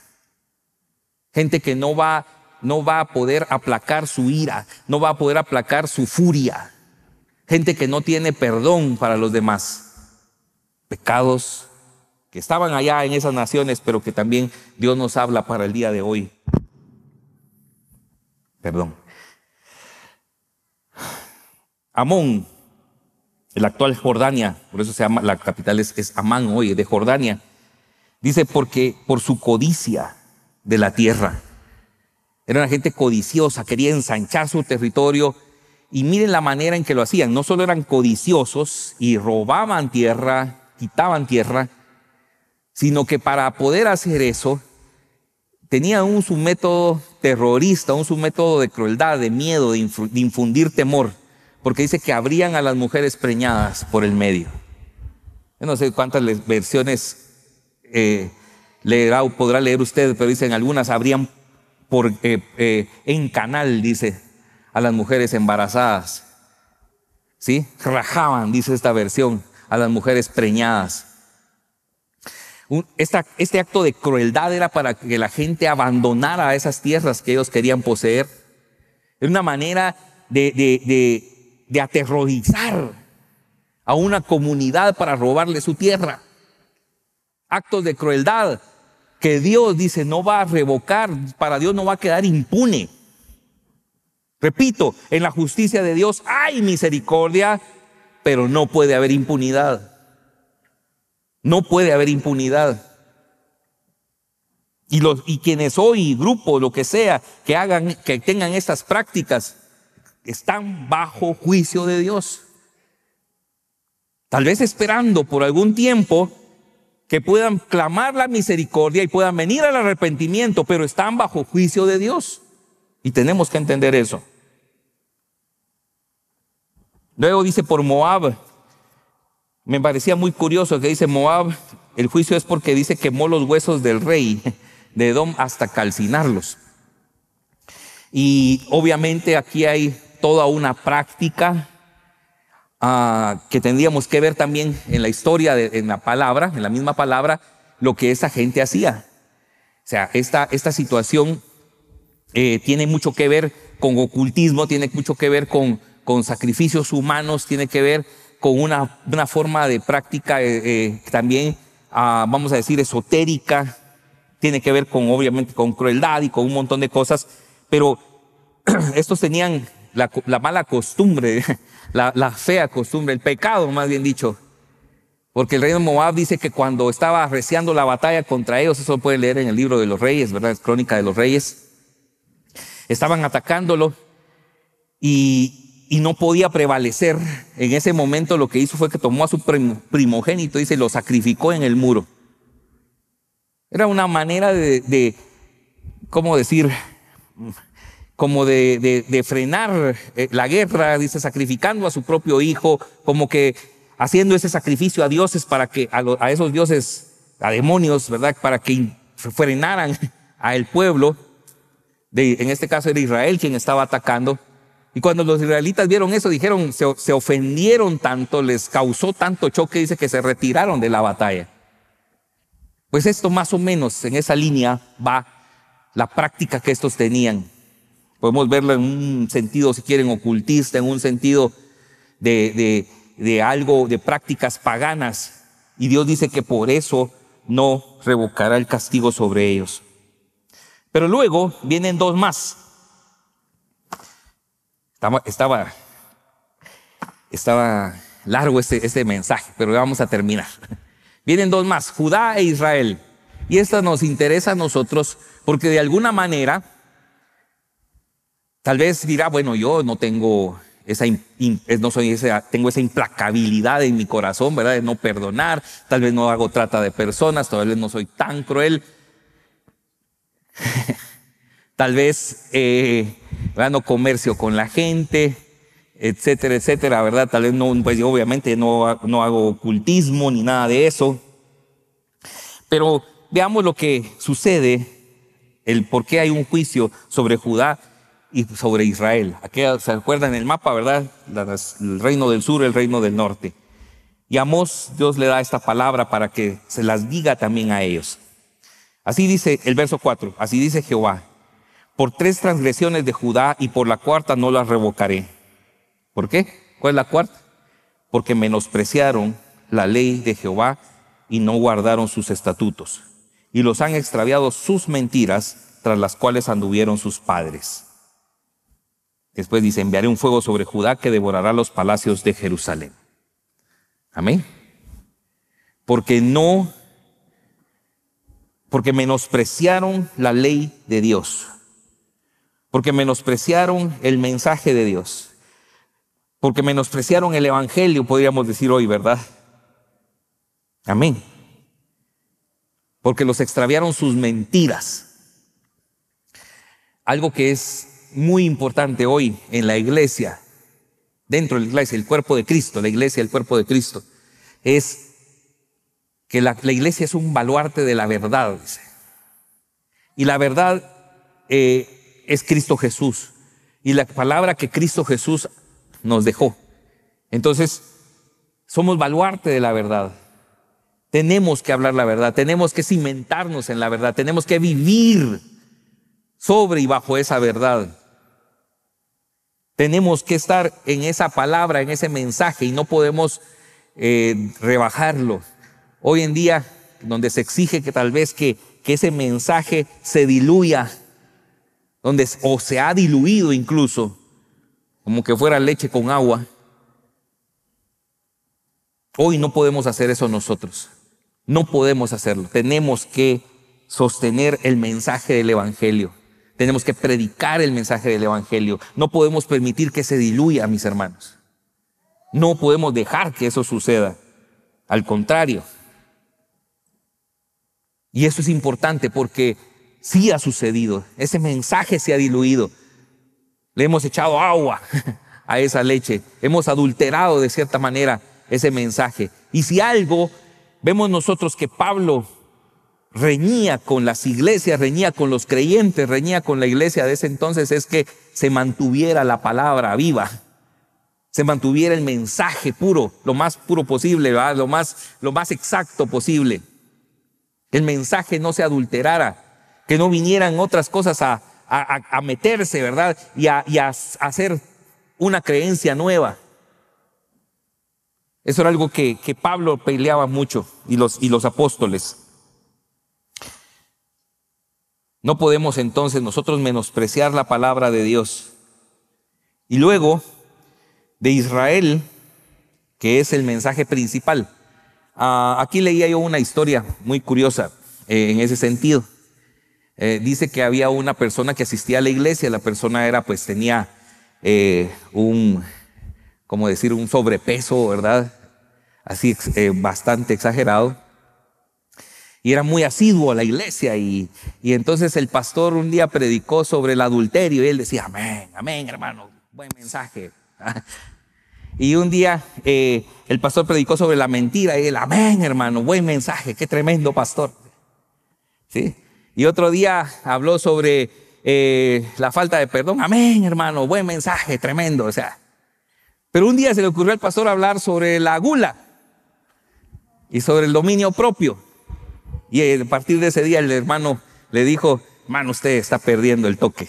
Gente que no va, no va a poder aplacar su ira, no va a poder aplacar su furia. Gente que no tiene perdón para los demás. Pecados que estaban allá en esas naciones, pero que también Dios nos habla para el día de hoy. Perdón. Amón, el actual Jordania, por eso se llama, la capital es, Amán hoy, de Jordania. Dice, porque por su codicia de la tierra. Era una gente codiciosa, quería ensanchar su territorio. Y miren la manera en que lo hacían. No solo eran codiciosos y robaban tierra, quitaban tierra, sino que para poder hacer eso, tenía un submétodo método terrorista, un submétodo método de crueldad, de miedo, de, infundir temor, porque dice que abrían a las mujeres preñadas por el medio. Yo no sé cuántas versiones eh, leerá, podrá leer usted, pero dicen algunas abrían eh, eh, en canal, dice, a las mujeres embarazadas. ¿Sí? Rajaban, dice esta versión, a las mujeres preñadas este acto de crueldad era para que la gente abandonara esas tierras que ellos querían poseer. Era una manera de aterrorizar a una comunidad para robarle su tierra. Actos de crueldad que Dios dice no va a revocar, para Dios no va a quedar impune. Repito, en la justicia de Dios hay misericordia, pero no puede haber impunidad. No puede haber impunidad. Y, quienes hoy, grupo, lo que sea, que hagan, que tengan estas prácticas, están bajo juicio de Dios. Tal vez esperando por algún tiempo que puedan clamar la misericordia y puedan venir al arrepentimiento, pero están bajo juicio de Dios. Y tenemos que entender eso. Luego dice por Moab, me parecía muy curioso que dice Moab, el juicio es porque dice quemó los huesos del rey de Edom hasta calcinarlos. Y obviamente aquí hay toda una práctica ah, que tendríamos que ver también en la historia, en la palabra, en la misma palabra, lo que esa gente hacía. O sea, esta, esta situación eh, tiene mucho que ver con ocultismo, tiene mucho que ver con, con sacrificios humanos, tiene que ver con una, una forma de práctica eh, eh, también, ah, vamos a decir, esotérica, tiene que ver con, obviamente, con crueldad y con un montón de cosas, pero estos tenían la, mala costumbre, la, fea costumbre, el pecado, más bien dicho, porque el rey de Moab dice que cuando estaba arreciando la batalla contra ellos, eso lo pueden leer en el libro de los reyes, ¿verdad? crónica de los reyes, estaban atacándolo y, y no podía prevalecer. En ese momento lo que hizo fue que tomó a su primogénito y se lo sacrificó en el muro. Era una manera de, de ¿cómo decir? como de, frenar eh, la guerra, dice, sacrificando a su propio hijo, como que haciendo ese sacrificio a dioses para que, a, esos dioses, a demonios, ¿verdad? Para que frenaran al pueblo, de, en este caso era Israel quien estaba atacando. Y cuando los israelitas vieron eso, dijeron, se, ofendieron tanto, les causó tanto choque, dice que se retiraron de la batalla. Pues esto más o menos en esa línea va la práctica que estos tenían. Podemos verlo en un sentido, si quieren, ocultista, en un sentido de, de, algo, de prácticas paganas. Y Dios dice que por eso no revocará el castigo sobre ellos. Pero luego vienen dos más. Estaba, estaba, largo este, este mensaje, pero vamos a terminar. Vienen dos más, Judá e Israel. Y esta nos interesa a nosotros porque de alguna manera, tal vez dirá, bueno, yo no tengo esa, eh, no soy esa, tengo esa implacabilidad en mi corazón, ¿verdad? De no perdonar, tal vez no hago trata de personas, tal vez no soy tan cruel. tal vez eh, ¿verdad? no comercio con la gente, etcétera, etcétera, ¿verdad? Tal vez no, pues obviamente no, no hago ocultismo ni nada de eso. Pero veamos lo que sucede, el por qué hay un juicio sobre Judá y sobre Israel. Aquí se acuerdan el mapa, ¿verdad? El reino del sur, el reino del norte. Y a Mos Dios le da esta palabra para que se las diga también a ellos. Así dice el verso 4, así dice Jehová, por tres transgresiones de Judá y por la cuarta no las revocaré. ¿Por qué? ¿Cuál es la cuarta? Porque menospreciaron la ley de Jehová y no guardaron sus estatutos, y los han extraviado sus mentiras tras las cuales anduvieron sus padres. Después dice, enviaré un fuego sobre Judá que devorará los palacios de Jerusalén. Amén. Porque no, porque menospreciaron la ley de Dios porque menospreciaron el mensaje de Dios, porque menospreciaron el Evangelio, podríamos decir hoy, ¿verdad? Amén. Porque los extraviaron sus mentiras. Algo que es muy importante hoy en la iglesia, dentro de la iglesia, el cuerpo de Cristo, la iglesia, el cuerpo de Cristo, es que la, iglesia es un baluarte de la verdad, dice. Y la verdad eh, es Cristo Jesús y la palabra que Cristo Jesús nos dejó. Entonces, somos baluarte de la verdad. Tenemos que hablar la verdad, tenemos que cimentarnos en la verdad, tenemos que vivir sobre y bajo esa verdad. Tenemos que estar en esa palabra, en ese mensaje y no podemos eh, rebajarlo. Hoy en día, donde se exige que tal vez que, que ese mensaje se diluya donde o se ha diluido incluso, como que fuera leche con agua. Hoy no podemos hacer eso nosotros. No podemos hacerlo. Tenemos que sostener el mensaje del Evangelio. Tenemos que predicar el mensaje del Evangelio. No podemos permitir que se diluya, mis hermanos. No podemos dejar que eso suceda. Al contrario. Y eso es importante porque sí ha sucedido, ese mensaje se ha diluido. Le hemos echado agua a esa leche, hemos adulterado de cierta manera ese mensaje. Y si algo vemos nosotros que Pablo reñía con las iglesias, reñía con los creyentes, reñía con la iglesia de ese entonces, es que se mantuviera la palabra viva, se mantuviera el mensaje puro, lo más puro posible, Lo, más, lo más exacto posible. el mensaje no se adulterara, que no vinieran otras cosas a, meterse, ¿verdad? Y a, hacer una creencia nueva. Eso era algo que, Pablo peleaba mucho y los, y los apóstoles. No podemos entonces nosotros menospreciar la palabra de Dios. Y luego, de Israel, que es el mensaje principal. Ah, aquí leía yo una historia muy curiosa eh, en ese sentido. Eh, dice que había una persona que asistía a la iglesia, la persona era pues tenía eh, un, como decir, un sobrepeso, ¿verdad? Así eh, bastante exagerado. Y era muy asiduo a la iglesia y, y entonces el pastor un día predicó sobre el adulterio y él decía, amén, amén hermano, buen mensaje. Y un día el pastor predicó sobre la mentira y él, amén hermano, buen mensaje, qué tremendo pastor. ¿Sí? Y otro día habló sobre eh, la falta de perdón. Amén, hermano, buen mensaje, tremendo. O sea. Pero un día se le ocurrió al pastor hablar sobre la gula y sobre el dominio propio. Y a partir de ese día el hermano le dijo, hermano, usted está perdiendo el toque.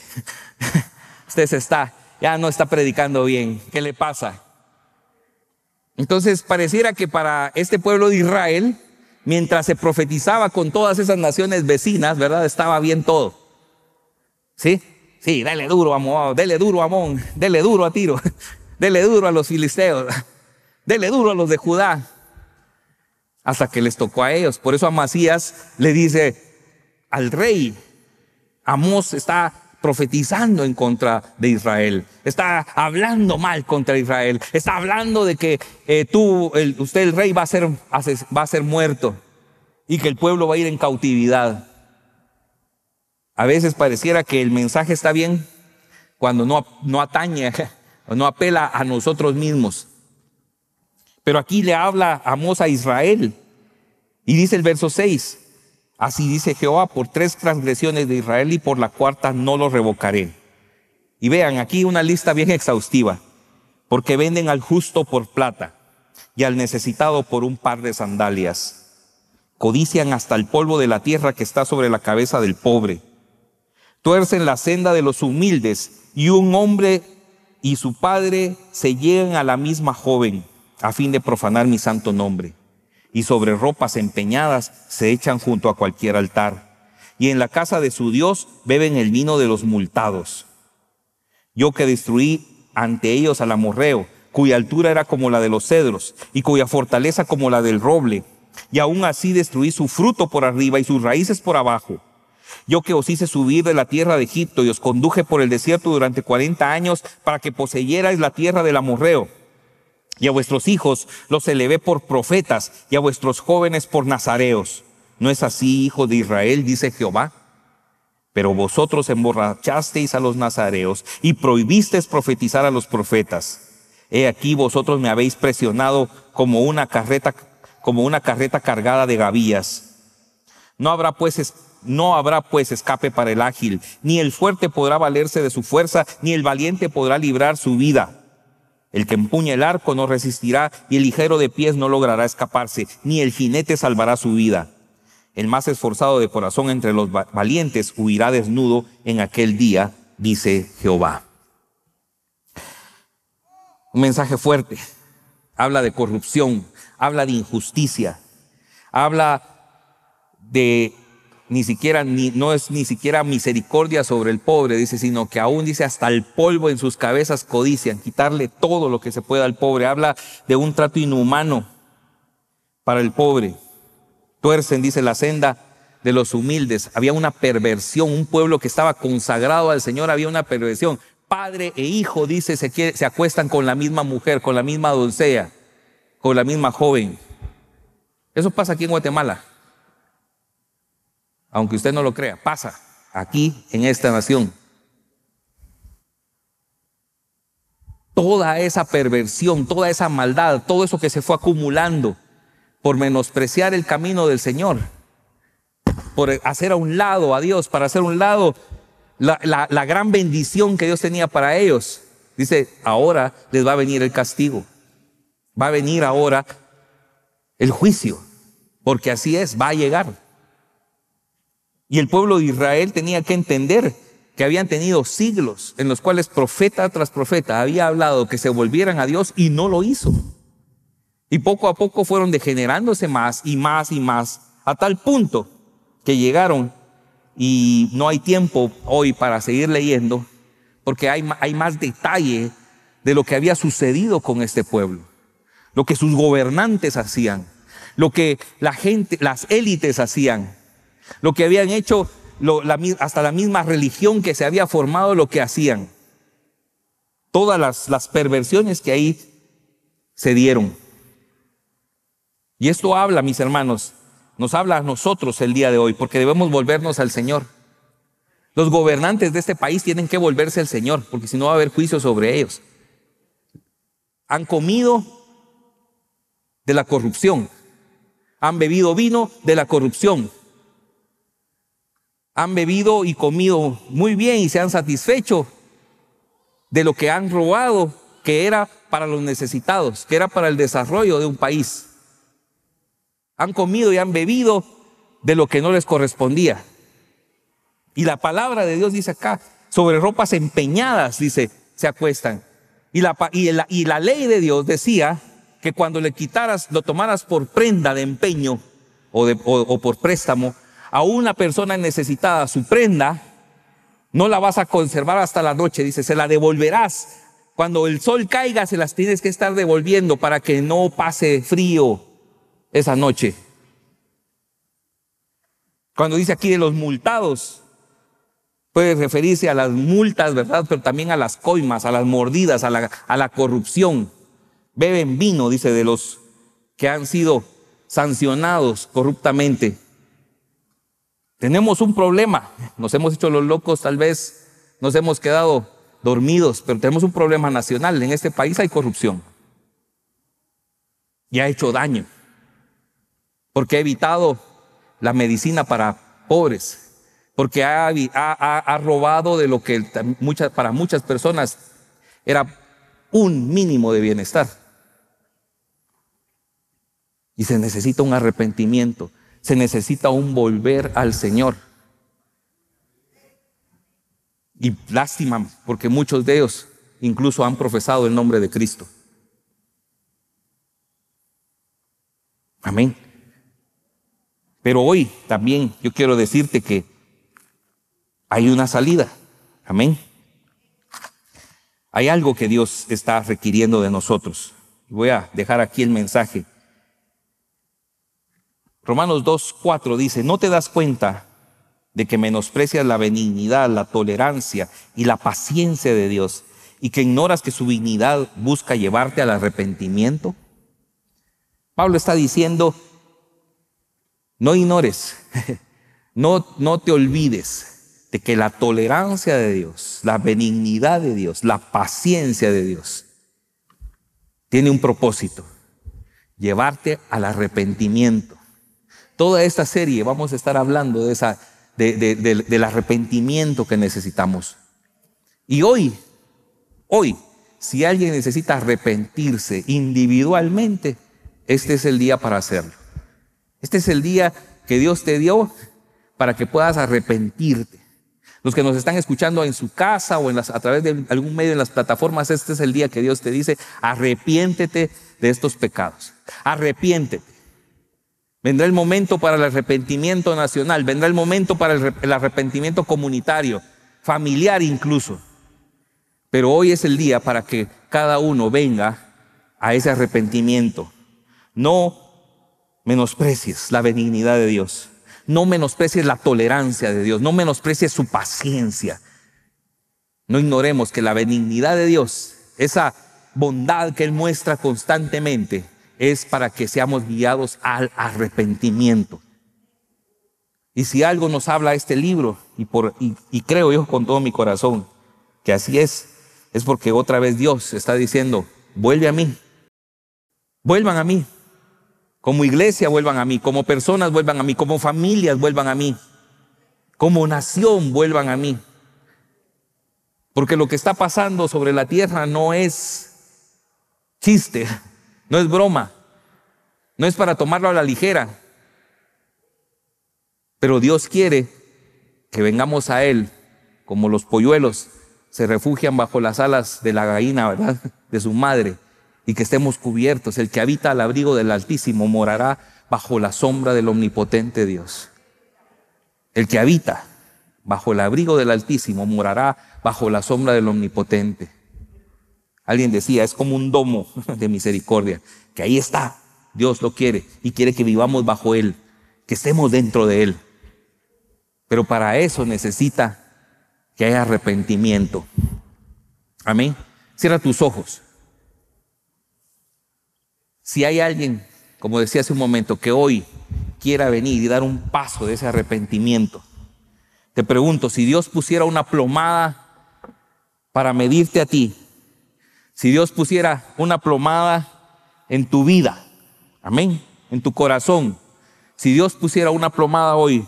usted se está, ya no está predicando bien. ¿Qué le pasa? Entonces pareciera que para este pueblo de Israel, mientras se profetizaba con todas esas naciones vecinas, ¿verdad? Estaba bien todo. ¿Sí? Sí, dale duro a Moab, dale duro a Amón, dele duro a Tiro, dale duro a los filisteos, dele duro a los de Judá, hasta que les tocó a ellos. Por eso a Amasías le dice al rey, Amós está profetizando en contra de Israel, está hablando mal contra Israel, está hablando de que eh, tú, usted el rey va a, ser, va a ser muerto y que el pueblo va a ir en cautividad. A veces pareciera que el mensaje está bien cuando no, no atañe no apela a nosotros mismos. Pero aquí le habla a a Israel y dice el verso 6, Así dice Jehová, por tres transgresiones de Israel y por la cuarta no lo revocaré. Y vean, aquí una lista bien exhaustiva, porque venden al justo por plata y al necesitado por un par de sandalias. Codician hasta el polvo de la tierra que está sobre la cabeza del pobre. Tuercen la senda de los humildes y un hombre y su padre se llegan a la misma joven a fin de profanar mi santo nombre y sobre ropas empeñadas se echan junto a cualquier altar, y en la casa de su Dios beben el vino de los multados. Yo que destruí ante ellos al amorreo, cuya altura era como la de los cedros, y cuya fortaleza como la del roble, y aún así destruí su fruto por arriba y sus raíces por abajo. Yo que os hice subir de la tierra de Egipto y os conduje por el desierto durante cuarenta años para que poseyerais la tierra del amorreo y a vuestros hijos los elevé por profetas, y a vuestros jóvenes por nazareos. ¿No es así, hijo de Israel? dice Jehová. Pero vosotros emborrachasteis a los nazareos y prohibisteis profetizar a los profetas. He aquí vosotros me habéis presionado como una carreta, como una carreta cargada de gavillas. No habrá pues no habrá pues escape para el ágil, ni el fuerte podrá valerse de su fuerza, ni el valiente podrá librar su vida el que empuña el arco no resistirá y el ligero de pies no logrará escaparse, ni el jinete salvará su vida. El más esforzado de corazón entre los valientes huirá desnudo en aquel día, dice Jehová. Un mensaje fuerte. Habla de corrupción, habla de injusticia, habla de ni siquiera, no es ni siquiera misericordia sobre el pobre, dice, sino que aún dice hasta el polvo en sus cabezas codician, quitarle todo lo que se pueda al pobre. Habla de un trato inhumano para el pobre. Tuercen, dice, la senda de los humildes. Había una perversión, un pueblo que estaba consagrado al Señor, había una perversión. Padre e hijo, dice, se, se acuestan con la misma mujer, con la misma doncella, con la misma joven. Eso pasa aquí en Guatemala aunque usted no lo crea, pasa aquí en esta nación. Toda esa perversión, toda esa maldad, todo eso que se fue acumulando por menospreciar el camino del Señor, por hacer a un lado a Dios, para hacer a un lado la, la gran bendición que Dios tenía para ellos. Dice, ahora les va a venir el castigo, va a venir ahora el juicio, porque así es, va a llegar. Y el pueblo de Israel tenía que entender que habían tenido siglos en los cuales profeta tras profeta había hablado que se volvieran a Dios y no lo hizo. Y poco a poco fueron degenerándose más y más y más, a tal punto que llegaron y no hay tiempo hoy para seguir leyendo, porque hay, más detalle de lo que había sucedido con este pueblo, lo que sus gobernantes hacían, lo que la gente, las élites hacían, lo que habían hecho, hasta la misma religión que se había formado, lo que hacían. Todas las, las perversiones que ahí se dieron. Y esto habla, mis hermanos, nos habla a nosotros el día de hoy, porque debemos volvernos al Señor. Los gobernantes de este país tienen que volverse al Señor, porque si no va a haber juicio sobre ellos. Han comido de la corrupción, han bebido vino de la corrupción, han bebido y comido muy bien y se han satisfecho de lo que han robado, que era para los necesitados, que era para el desarrollo de un país. Han comido y han bebido de lo que no les correspondía. Y la palabra de Dios dice acá, sobre ropas empeñadas, dice, se acuestan. Y la, y, la, ley de Dios decía que cuando le quitaras, lo tomaras por prenda de empeño o, de, o, o por préstamo, a una persona necesitada su prenda, no la vas a conservar hasta la noche, dice, se la devolverás. Cuando el sol caiga, se las tienes que estar devolviendo para que no pase frío esa noche. Cuando dice aquí de los multados, puede referirse a las multas, ¿verdad? Pero también a las coimas, a las mordidas, a la, a la corrupción. Beben vino, dice, de los que han sido sancionados corruptamente. Tenemos un problema. Nos hemos hecho los locos, tal vez nos hemos quedado dormidos, pero tenemos un problema nacional. En este país hay corrupción. Y ha hecho daño. Porque ha evitado la medicina para pobres. Porque ha, robado de lo que para muchas personas era un mínimo de bienestar. Y se necesita un arrepentimiento se necesita un volver al Señor. Y lástima, porque muchos de ellos incluso han profesado el nombre de Cristo. Amén. Pero hoy también yo quiero decirte que hay una salida. Amén. Hay algo que Dios está requiriendo de nosotros. Voy a dejar aquí el mensaje Romanos 2, 4 dice, ¿no te das cuenta de que menosprecias la benignidad, la tolerancia y la paciencia de Dios y que ignoras que su dignidad busca llevarte al arrepentimiento? Pablo está diciendo, no ignores, no, no te olvides de que la tolerancia de Dios, la benignidad de Dios, la paciencia de Dios tiene un propósito, llevarte al arrepentimiento. Toda esta serie vamos a estar hablando de esa, del arrepentimiento que necesitamos. Y hoy, hoy, si alguien necesita arrepentirse individualmente, este es el día para hacerlo. Este es el día que Dios te dio para que puedas arrepentirte. Los que nos están escuchando en su casa o en a través de algún medio en las plataformas, este es el día que Dios te dice, arrepiéntete de estos pecados. Arrepiéntete. Vendrá el momento para el arrepentimiento nacional, vendrá el momento para el arrepentimiento comunitario, familiar incluso. Pero hoy es el día para que cada uno venga a ese arrepentimiento. No menosprecies la benignidad de Dios, no menosprecies la tolerancia de Dios, no menosprecies su paciencia. No ignoremos que la benignidad de Dios, esa bondad que Él muestra constantemente, es para que seamos guiados al arrepentimiento. Y si algo nos habla este libro, y, creo yo con todo mi corazón que así es, es porque otra vez Dios está diciendo, vuelve a mí, vuelvan a mí, como iglesia vuelvan a mí, como personas vuelvan a mí, como familias vuelvan a mí, como nación vuelvan a mí. Porque lo que está pasando sobre la tierra no es chiste, no es broma. No es para tomarlo a la ligera. Pero Dios quiere que vengamos a Él como los polluelos se refugian bajo las alas de la gallina, ¿verdad? De su madre, y que estemos cubiertos. El que habita al abrigo del Altísimo morará bajo la sombra del omnipotente Dios. El que habita bajo el abrigo del Altísimo morará bajo la sombra del omnipotente. Alguien decía, es como un domo de misericordia, que ahí está, Dios lo quiere y quiere que vivamos bajo Él, que estemos dentro de Él. Pero para eso necesita que haya arrepentimiento. Amén. Cierra tus ojos. Si hay alguien, como decía hace un momento, que hoy quiera venir y dar un paso de ese arrepentimiento, te pregunto, si Dios pusiera una plomada para medirte a ti, si Dios pusiera una plomada en tu vida, amén, en tu corazón, si Dios pusiera una plomada hoy,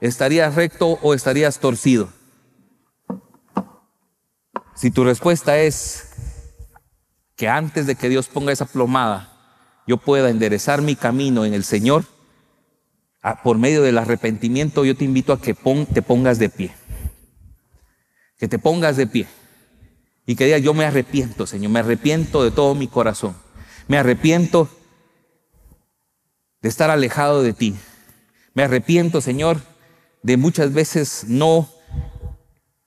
¿estarías recto o estarías torcido? Si tu respuesta es que antes de que Dios ponga esa plomada, yo pueda enderezar mi camino en el Señor, por medio del arrepentimiento, yo te invito a que te pongas de pie. Que te pongas de pie. Y que diga, yo me arrepiento, Señor, me arrepiento de todo mi corazón. Me arrepiento de estar alejado de ti. Me arrepiento, Señor, de muchas veces no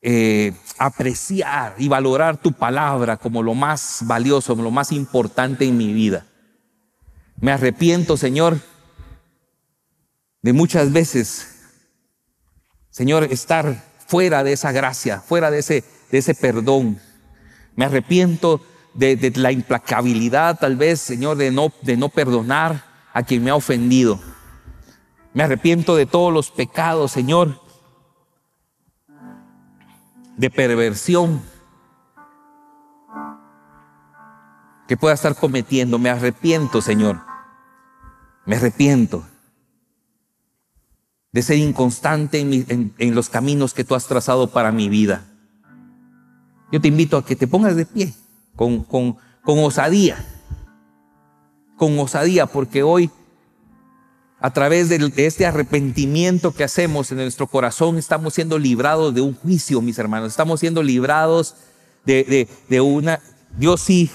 eh, apreciar y valorar tu palabra como lo más valioso, lo más importante en mi vida. Me arrepiento, Señor, de muchas veces, Señor, estar fuera de esa gracia, fuera de ese perdón, me arrepiento de, la implacabilidad tal vez, Señor, de no, de no perdonar a quien me ha ofendido. Me arrepiento de todos los pecados, Señor, de perversión que pueda estar cometiendo. Me arrepiento, Señor. Me arrepiento de ser inconstante en los caminos que tú has trazado para mi vida. Yo te invito a que te pongas de pie con, con, con osadía, con osadía, porque hoy a través de este arrepentimiento que hacemos en nuestro corazón, estamos siendo librados de un juicio, mis hermanos. Estamos siendo librados de, de, de, una... Dios sí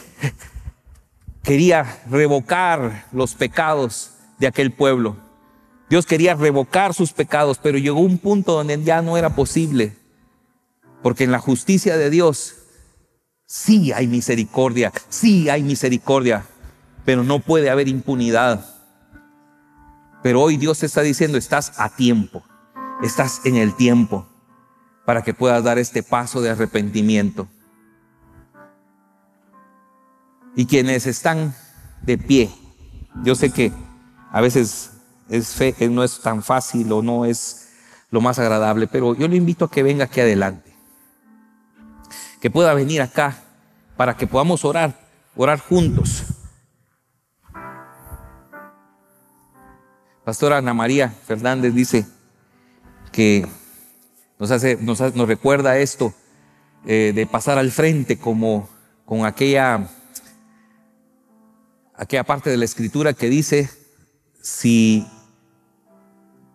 quería revocar los pecados de aquel pueblo. Dios quería revocar sus pecados, pero llegó un punto donde ya no era posible. Porque en la justicia de Dios sí hay misericordia, sí hay misericordia, pero no puede haber impunidad. Pero hoy Dios está diciendo, estás a tiempo, estás en el tiempo para que puedas dar este paso de arrepentimiento. Y quienes están de pie, yo sé que a veces no es tan fácil o no es lo más agradable, pero yo le invito a que venga aquí adelante que pueda venir acá para que podamos orar, orar juntos. Pastora Ana María Fernández dice que nos, hace, nos, nos recuerda esto eh, de pasar al frente como con aquella, aquella parte de la escritura que dice, si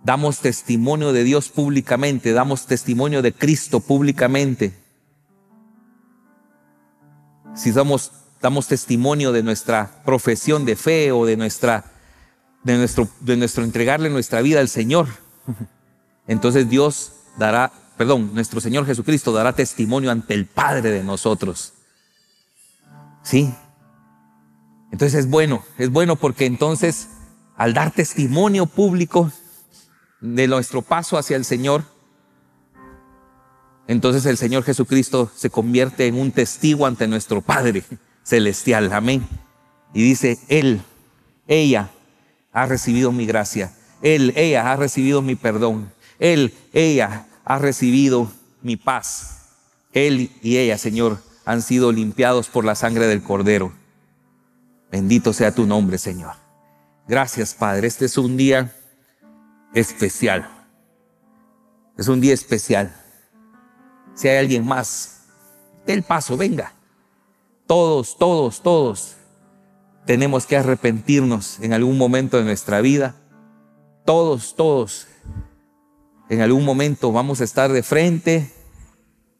damos testimonio de Dios públicamente, damos testimonio de Cristo públicamente, si damos, damos testimonio de nuestra profesión de fe o de, nuestra, de, nuestro, de nuestro entregarle nuestra vida al Señor, entonces Dios dará, perdón, nuestro Señor Jesucristo dará testimonio ante el Padre de nosotros. ¿Sí? Entonces es bueno, es bueno porque entonces al dar testimonio público de nuestro paso hacia el Señor, entonces el Señor Jesucristo se convierte en un testigo ante nuestro Padre celestial. Amén. Y dice, Él, ella ha recibido mi gracia. Él, ella ha recibido mi perdón. Él, ella ha recibido mi paz. Él y ella, Señor, han sido limpiados por la sangre del Cordero. Bendito sea tu nombre, Señor. Gracias, Padre. Este es un día especial. Es un día especial si hay alguien más, dé el paso, venga. Todos, todos, todos tenemos que arrepentirnos en algún momento de nuestra vida. Todos, todos, en algún momento vamos a estar de frente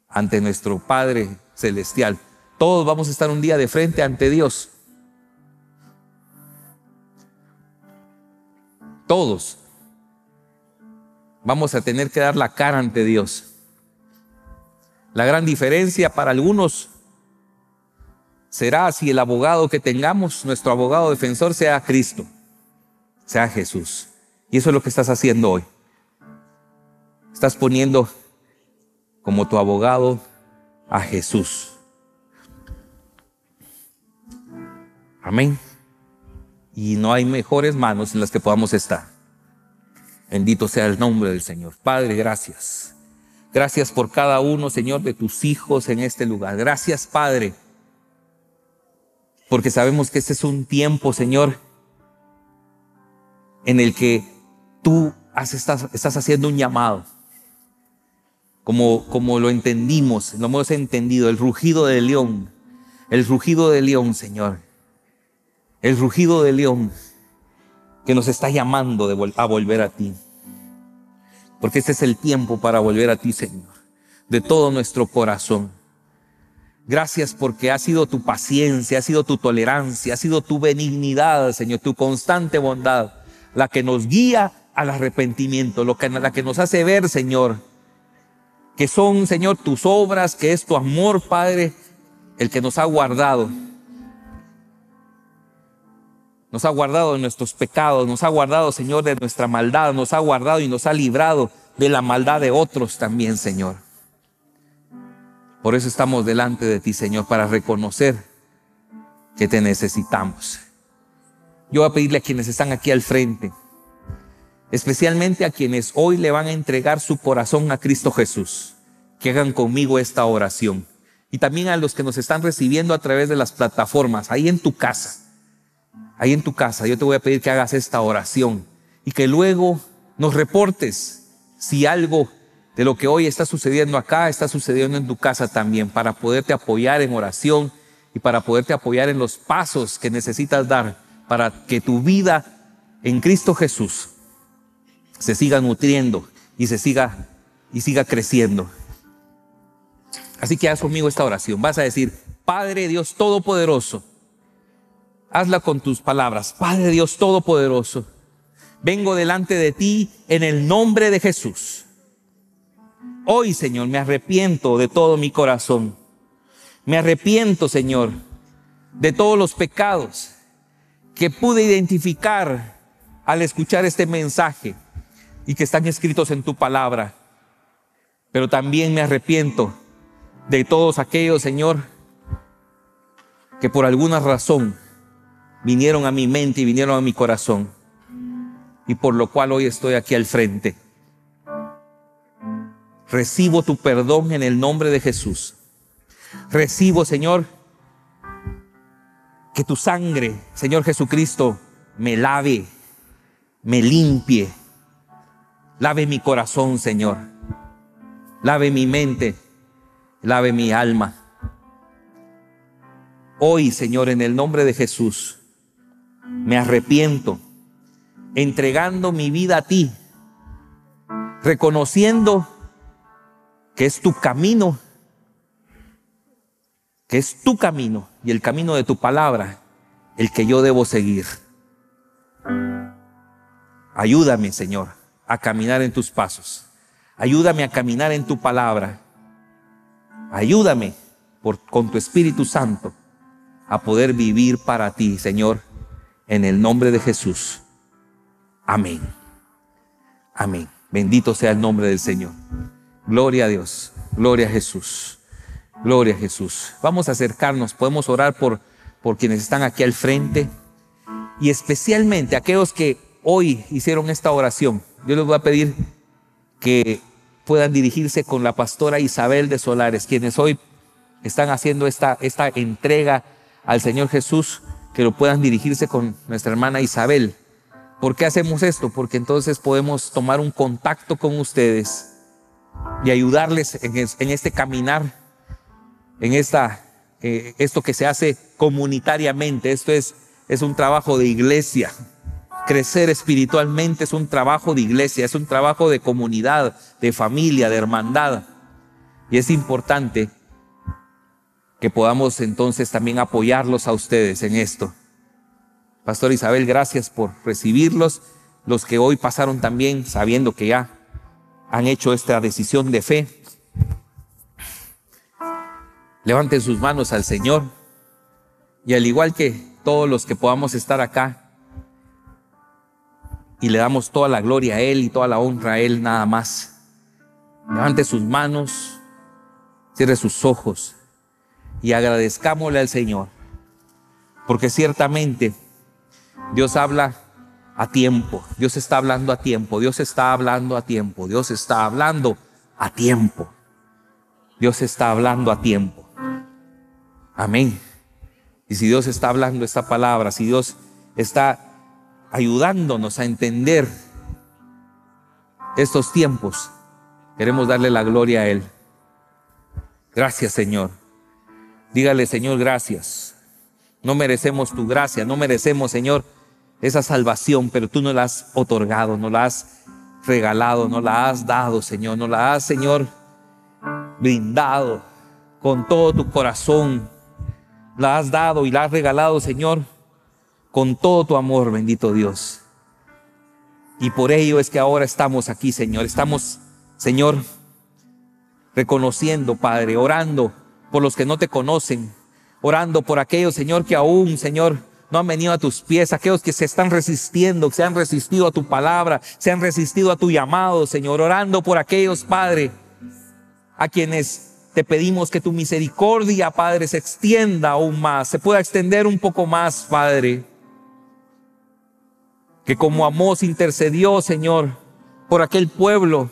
ante nuestro Padre Celestial. Todos vamos a estar un día de frente ante Dios. Todos vamos a tener que dar la cara ante Dios. La gran diferencia para algunos será si el abogado que tengamos, nuestro abogado defensor, sea Cristo, sea Jesús. Y eso es lo que estás haciendo hoy. Estás poniendo como tu abogado a Jesús. Amén. Y no hay mejores manos en las que podamos estar. Bendito sea el nombre del Señor. Padre, gracias. Gracias por cada uno, Señor, de tus hijos en este lugar. Gracias, Padre, porque sabemos que este es un tiempo, Señor, en el que tú estás, haciendo un llamado. Como, como lo entendimos, lo hemos entendido, el rugido del león, el rugido del león, Señor, el rugido del león que nos está llamando a volver a ti. Porque este es el tiempo para volver a ti, Señor, de todo nuestro corazón. Gracias porque ha sido tu paciencia, ha sido tu tolerancia, ha sido tu benignidad, Señor, tu constante bondad, la que nos guía al arrepentimiento, lo que, la que nos hace ver, Señor, que son, Señor, tus obras, que es tu amor, Padre, el que nos ha guardado nos ha guardado de nuestros pecados, nos ha guardado, Señor, de nuestra maldad, nos ha guardado y nos ha librado de la maldad de otros también, Señor. Por eso estamos delante de ti, Señor, para reconocer que te necesitamos. Yo voy a pedirle a quienes están aquí al frente, especialmente a quienes hoy le van a entregar su corazón a Cristo Jesús, que hagan conmigo esta oración. Y también a los que nos están recibiendo a través de las plataformas, ahí en tu casa ahí en tu casa, yo te voy a pedir que hagas esta oración y que luego nos reportes si algo de lo que hoy está sucediendo acá está sucediendo en tu casa también, para poderte apoyar en oración y para poderte apoyar en los pasos que necesitas dar para que tu vida en Cristo Jesús se siga nutriendo y se siga y siga creciendo. Así que haz conmigo esta oración. Vas a decir, Padre Dios Todopoderoso, hazla con tus palabras. Padre Dios Todopoderoso, vengo delante de ti en el nombre de Jesús. Hoy, Señor, me arrepiento de todo mi corazón. Me arrepiento, Señor, de todos los pecados que pude identificar al escuchar este mensaje y que están escritos en tu palabra. Pero también me arrepiento de todos aquellos, Señor, que por alguna razón vinieron a mi mente y vinieron a mi corazón, y por lo cual hoy estoy aquí al frente. Recibo tu perdón en el nombre de Jesús. Recibo, Señor, que tu sangre, Señor Jesucristo, me lave, me limpie, lave mi corazón, Señor, lave mi mente, lave mi alma. Hoy, Señor, en el nombre de Jesús, me arrepiento, entregando mi vida a ti, reconociendo que es tu camino, que es tu camino y el camino de tu palabra el que yo debo seguir. Ayúdame, Señor, a caminar en tus pasos. Ayúdame a caminar en tu palabra. Ayúdame con tu Espíritu Santo a poder vivir para ti, Señor en el nombre de Jesús. Amén. Amén. Bendito sea el nombre del Señor. Gloria a Dios. Gloria a Jesús. Gloria a Jesús. Vamos a acercarnos. Podemos orar por, por quienes están aquí al frente. Y especialmente aquellos que hoy hicieron esta oración. Yo les voy a pedir que puedan dirigirse con la pastora Isabel de Solares, quienes hoy están haciendo esta, esta entrega al Señor Jesús que lo puedan dirigirse con nuestra hermana Isabel. ¿Por qué hacemos esto? Porque entonces podemos tomar un contacto con ustedes y ayudarles en, este caminar, en esta, eh, esto que se hace comunitariamente. Esto es, es un trabajo de iglesia. Crecer espiritualmente es un trabajo de iglesia, es un trabajo de comunidad, de familia, de hermandad. Y es importante que podamos entonces también apoyarlos a ustedes en esto. Pastor Isabel, gracias por recibirlos, los que hoy pasaron también sabiendo que ya han hecho esta decisión de fe. Levanten sus manos al Señor y al igual que todos los que podamos estar acá, y le damos toda la gloria a Él y toda la honra a Él nada más. Levante sus manos, cierre sus ojos y agradezcámosle al Señor. Porque ciertamente Dios habla a tiempo, Dios está hablando a tiempo, Dios está hablando a tiempo, Dios está hablando a tiempo. Dios está hablando a tiempo. Amén. Y si Dios está hablando esta palabra, si Dios está ayudándonos a entender estos tiempos, queremos darle la gloria a Él. Gracias Señor. Dígale, Señor, gracias. No merecemos tu gracia, no merecemos, Señor, esa salvación, pero tú no la has otorgado, nos la has regalado, nos la has dado, Señor, nos la has, Señor, brindado con todo tu corazón. La has dado y la has regalado, Señor, con todo tu amor, bendito Dios. Y por ello es que ahora estamos aquí, Señor. Estamos, Señor, reconociendo, Padre, orando por los que no te conocen, orando por aquellos, Señor, que aún, Señor, no han venido a tus pies, aquellos que se están resistiendo, que se han resistido a tu palabra, se han resistido a tu llamado, Señor, orando por aquellos, Padre, a quienes te pedimos que tu misericordia, Padre, se extienda aún más, se pueda extender un poco más, Padre. Que como Amós intercedió, Señor, por aquel pueblo,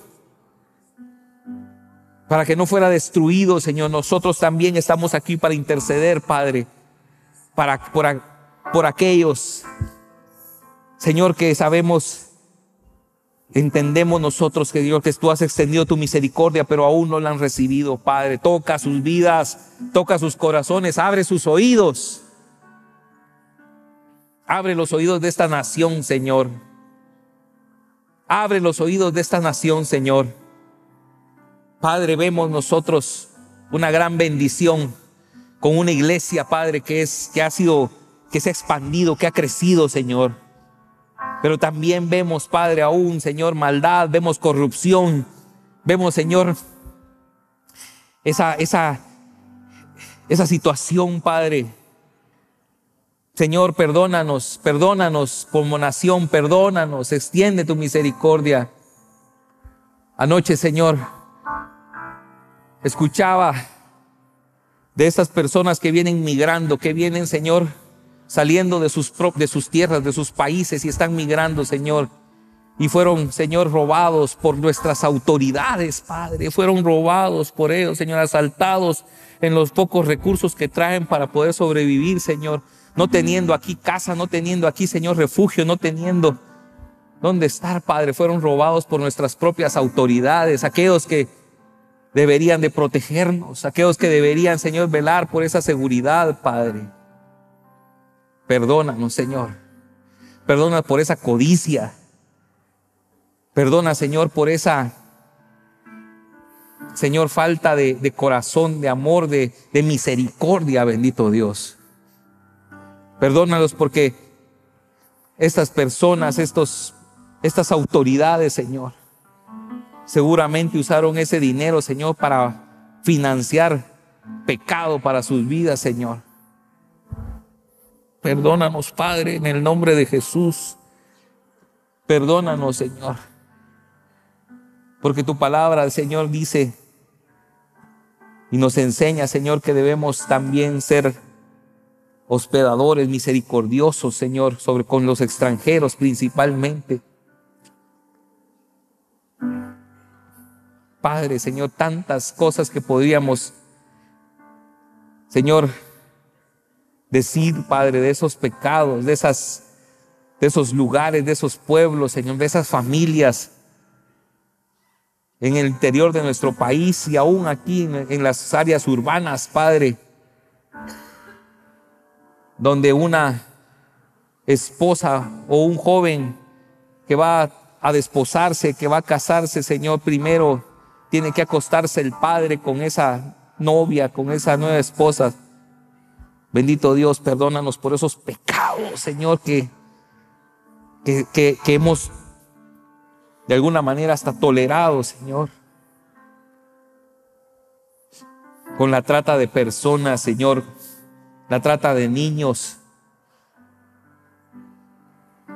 para que no fuera destruido, Señor. Nosotros también estamos aquí para interceder, Padre, para, por, por aquellos, Señor, que sabemos, entendemos nosotros que Dios, que tú has extendido tu misericordia, pero aún no la han recibido, Padre. Toca sus vidas, toca sus corazones, abre sus oídos. Abre los oídos de esta nación, Señor. Abre los oídos de esta nación, Señor Padre, vemos nosotros una gran bendición con una iglesia, Padre, que es que ha sido que se ha expandido, que ha crecido, Señor. Pero también vemos, Padre, aún, Señor, maldad, vemos corrupción, vemos, Señor, esa esa esa situación, Padre. Señor, perdónanos, perdónanos como nación, perdónanos, extiende tu misericordia. Anoche, Señor, escuchaba de estas personas que vienen migrando, que vienen, Señor, saliendo de sus, de sus tierras, de sus países y están migrando, Señor. Y fueron, Señor, robados por nuestras autoridades, Padre. Fueron robados por ellos, Señor, asaltados en los pocos recursos que traen para poder sobrevivir, Señor. No teniendo aquí casa, no teniendo aquí, Señor, refugio, no teniendo dónde estar, Padre. Fueron robados por nuestras propias autoridades, aquellos que deberían de protegernos, aquellos que deberían, Señor, velar por esa seguridad, Padre. Perdónanos, Señor. Perdona por esa codicia. Perdona, Señor, por esa, Señor, falta de, corazón, de amor, de, misericordia, bendito Dios. Perdónalos porque estas personas, estos, estas autoridades, Señor, Seguramente usaron ese dinero, Señor, para financiar pecado para sus vidas, Señor. Perdónanos, Padre, en el nombre de Jesús. Perdónanos, Señor. Porque tu palabra, Señor, dice y nos enseña, Señor, que debemos también ser hospedadores misericordiosos, Señor, sobre con los extranjeros principalmente. Padre, Señor, tantas cosas que podríamos, Señor, decir, Padre, de esos pecados, de esas de esos lugares, de esos pueblos, Señor, de esas familias en el interior de nuestro país y aún aquí en, las áreas urbanas, Padre, donde una esposa o un joven que va a desposarse, que va a casarse, Señor, primero tiene que acostarse el padre con esa novia, con esa nueva esposa. Bendito Dios, perdónanos por esos pecados, Señor, que, hemos de alguna manera hasta tolerado, Señor. Con la trata de personas, Señor, la trata de niños.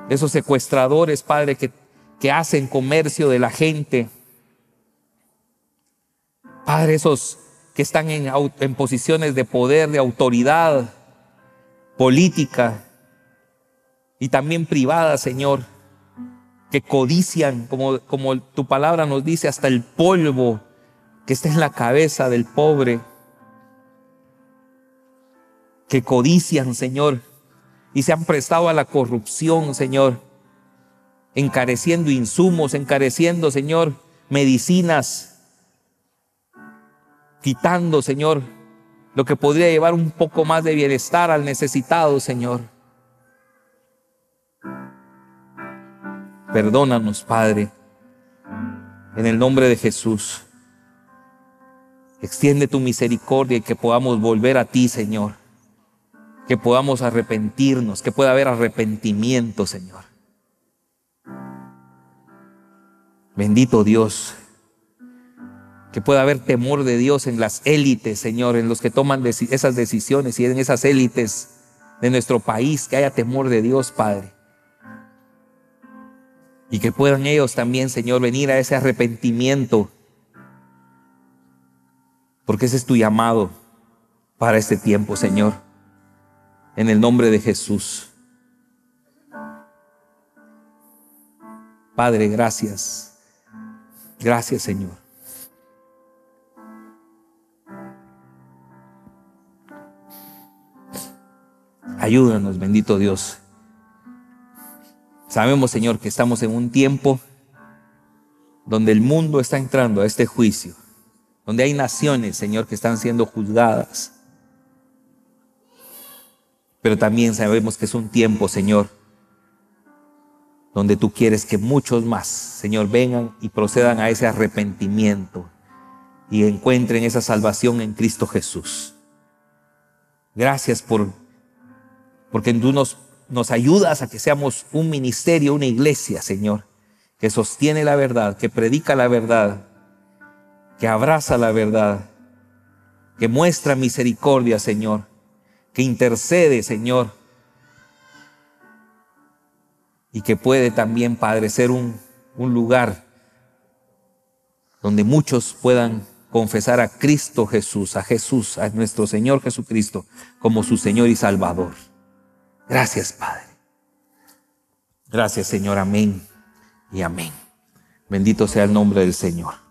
Esos secuestradores, Padre, que, que hacen comercio de la gente Padre, esos que están en, en posiciones de poder, de autoridad política y también privada, Señor, que codician, como, como tu palabra nos dice, hasta el polvo que está en la cabeza del pobre, que codician, Señor, y se han prestado a la corrupción, Señor, encareciendo insumos, encareciendo, Señor, medicinas, quitando, Señor, lo que podría llevar un poco más de bienestar al necesitado, Señor. Perdónanos, Padre, en el nombre de Jesús. Extiende tu misericordia y que podamos volver a ti, Señor. Que podamos arrepentirnos, que pueda haber arrepentimiento, Señor. Bendito Dios que pueda haber temor de Dios en las élites, Señor, en los que toman esas decisiones y en esas élites de nuestro país, que haya temor de Dios, Padre. Y que puedan ellos también, Señor, venir a ese arrepentimiento, porque ese es tu llamado para este tiempo, Señor, en el nombre de Jesús. Padre, gracias. Gracias, Señor. Ayúdanos, bendito Dios. Sabemos, Señor, que estamos en un tiempo donde el mundo está entrando a este juicio, donde hay naciones, Señor, que están siendo juzgadas. Pero también sabemos que es un tiempo, Señor, donde tú quieres que muchos más, Señor, vengan y procedan a ese arrepentimiento y encuentren esa salvación en Cristo Jesús. Gracias por porque tú nos, nos ayudas a que seamos un ministerio, una iglesia, Señor, que sostiene la verdad, que predica la verdad, que abraza la verdad, que muestra misericordia, Señor, que intercede, Señor, y que puede también, Padre, ser un, un lugar donde muchos puedan confesar a Cristo Jesús, a Jesús, a nuestro Señor Jesucristo, como su Señor y Salvador. Gracias, Padre. Gracias, Señor. Amén y amén. Bendito sea el nombre del Señor.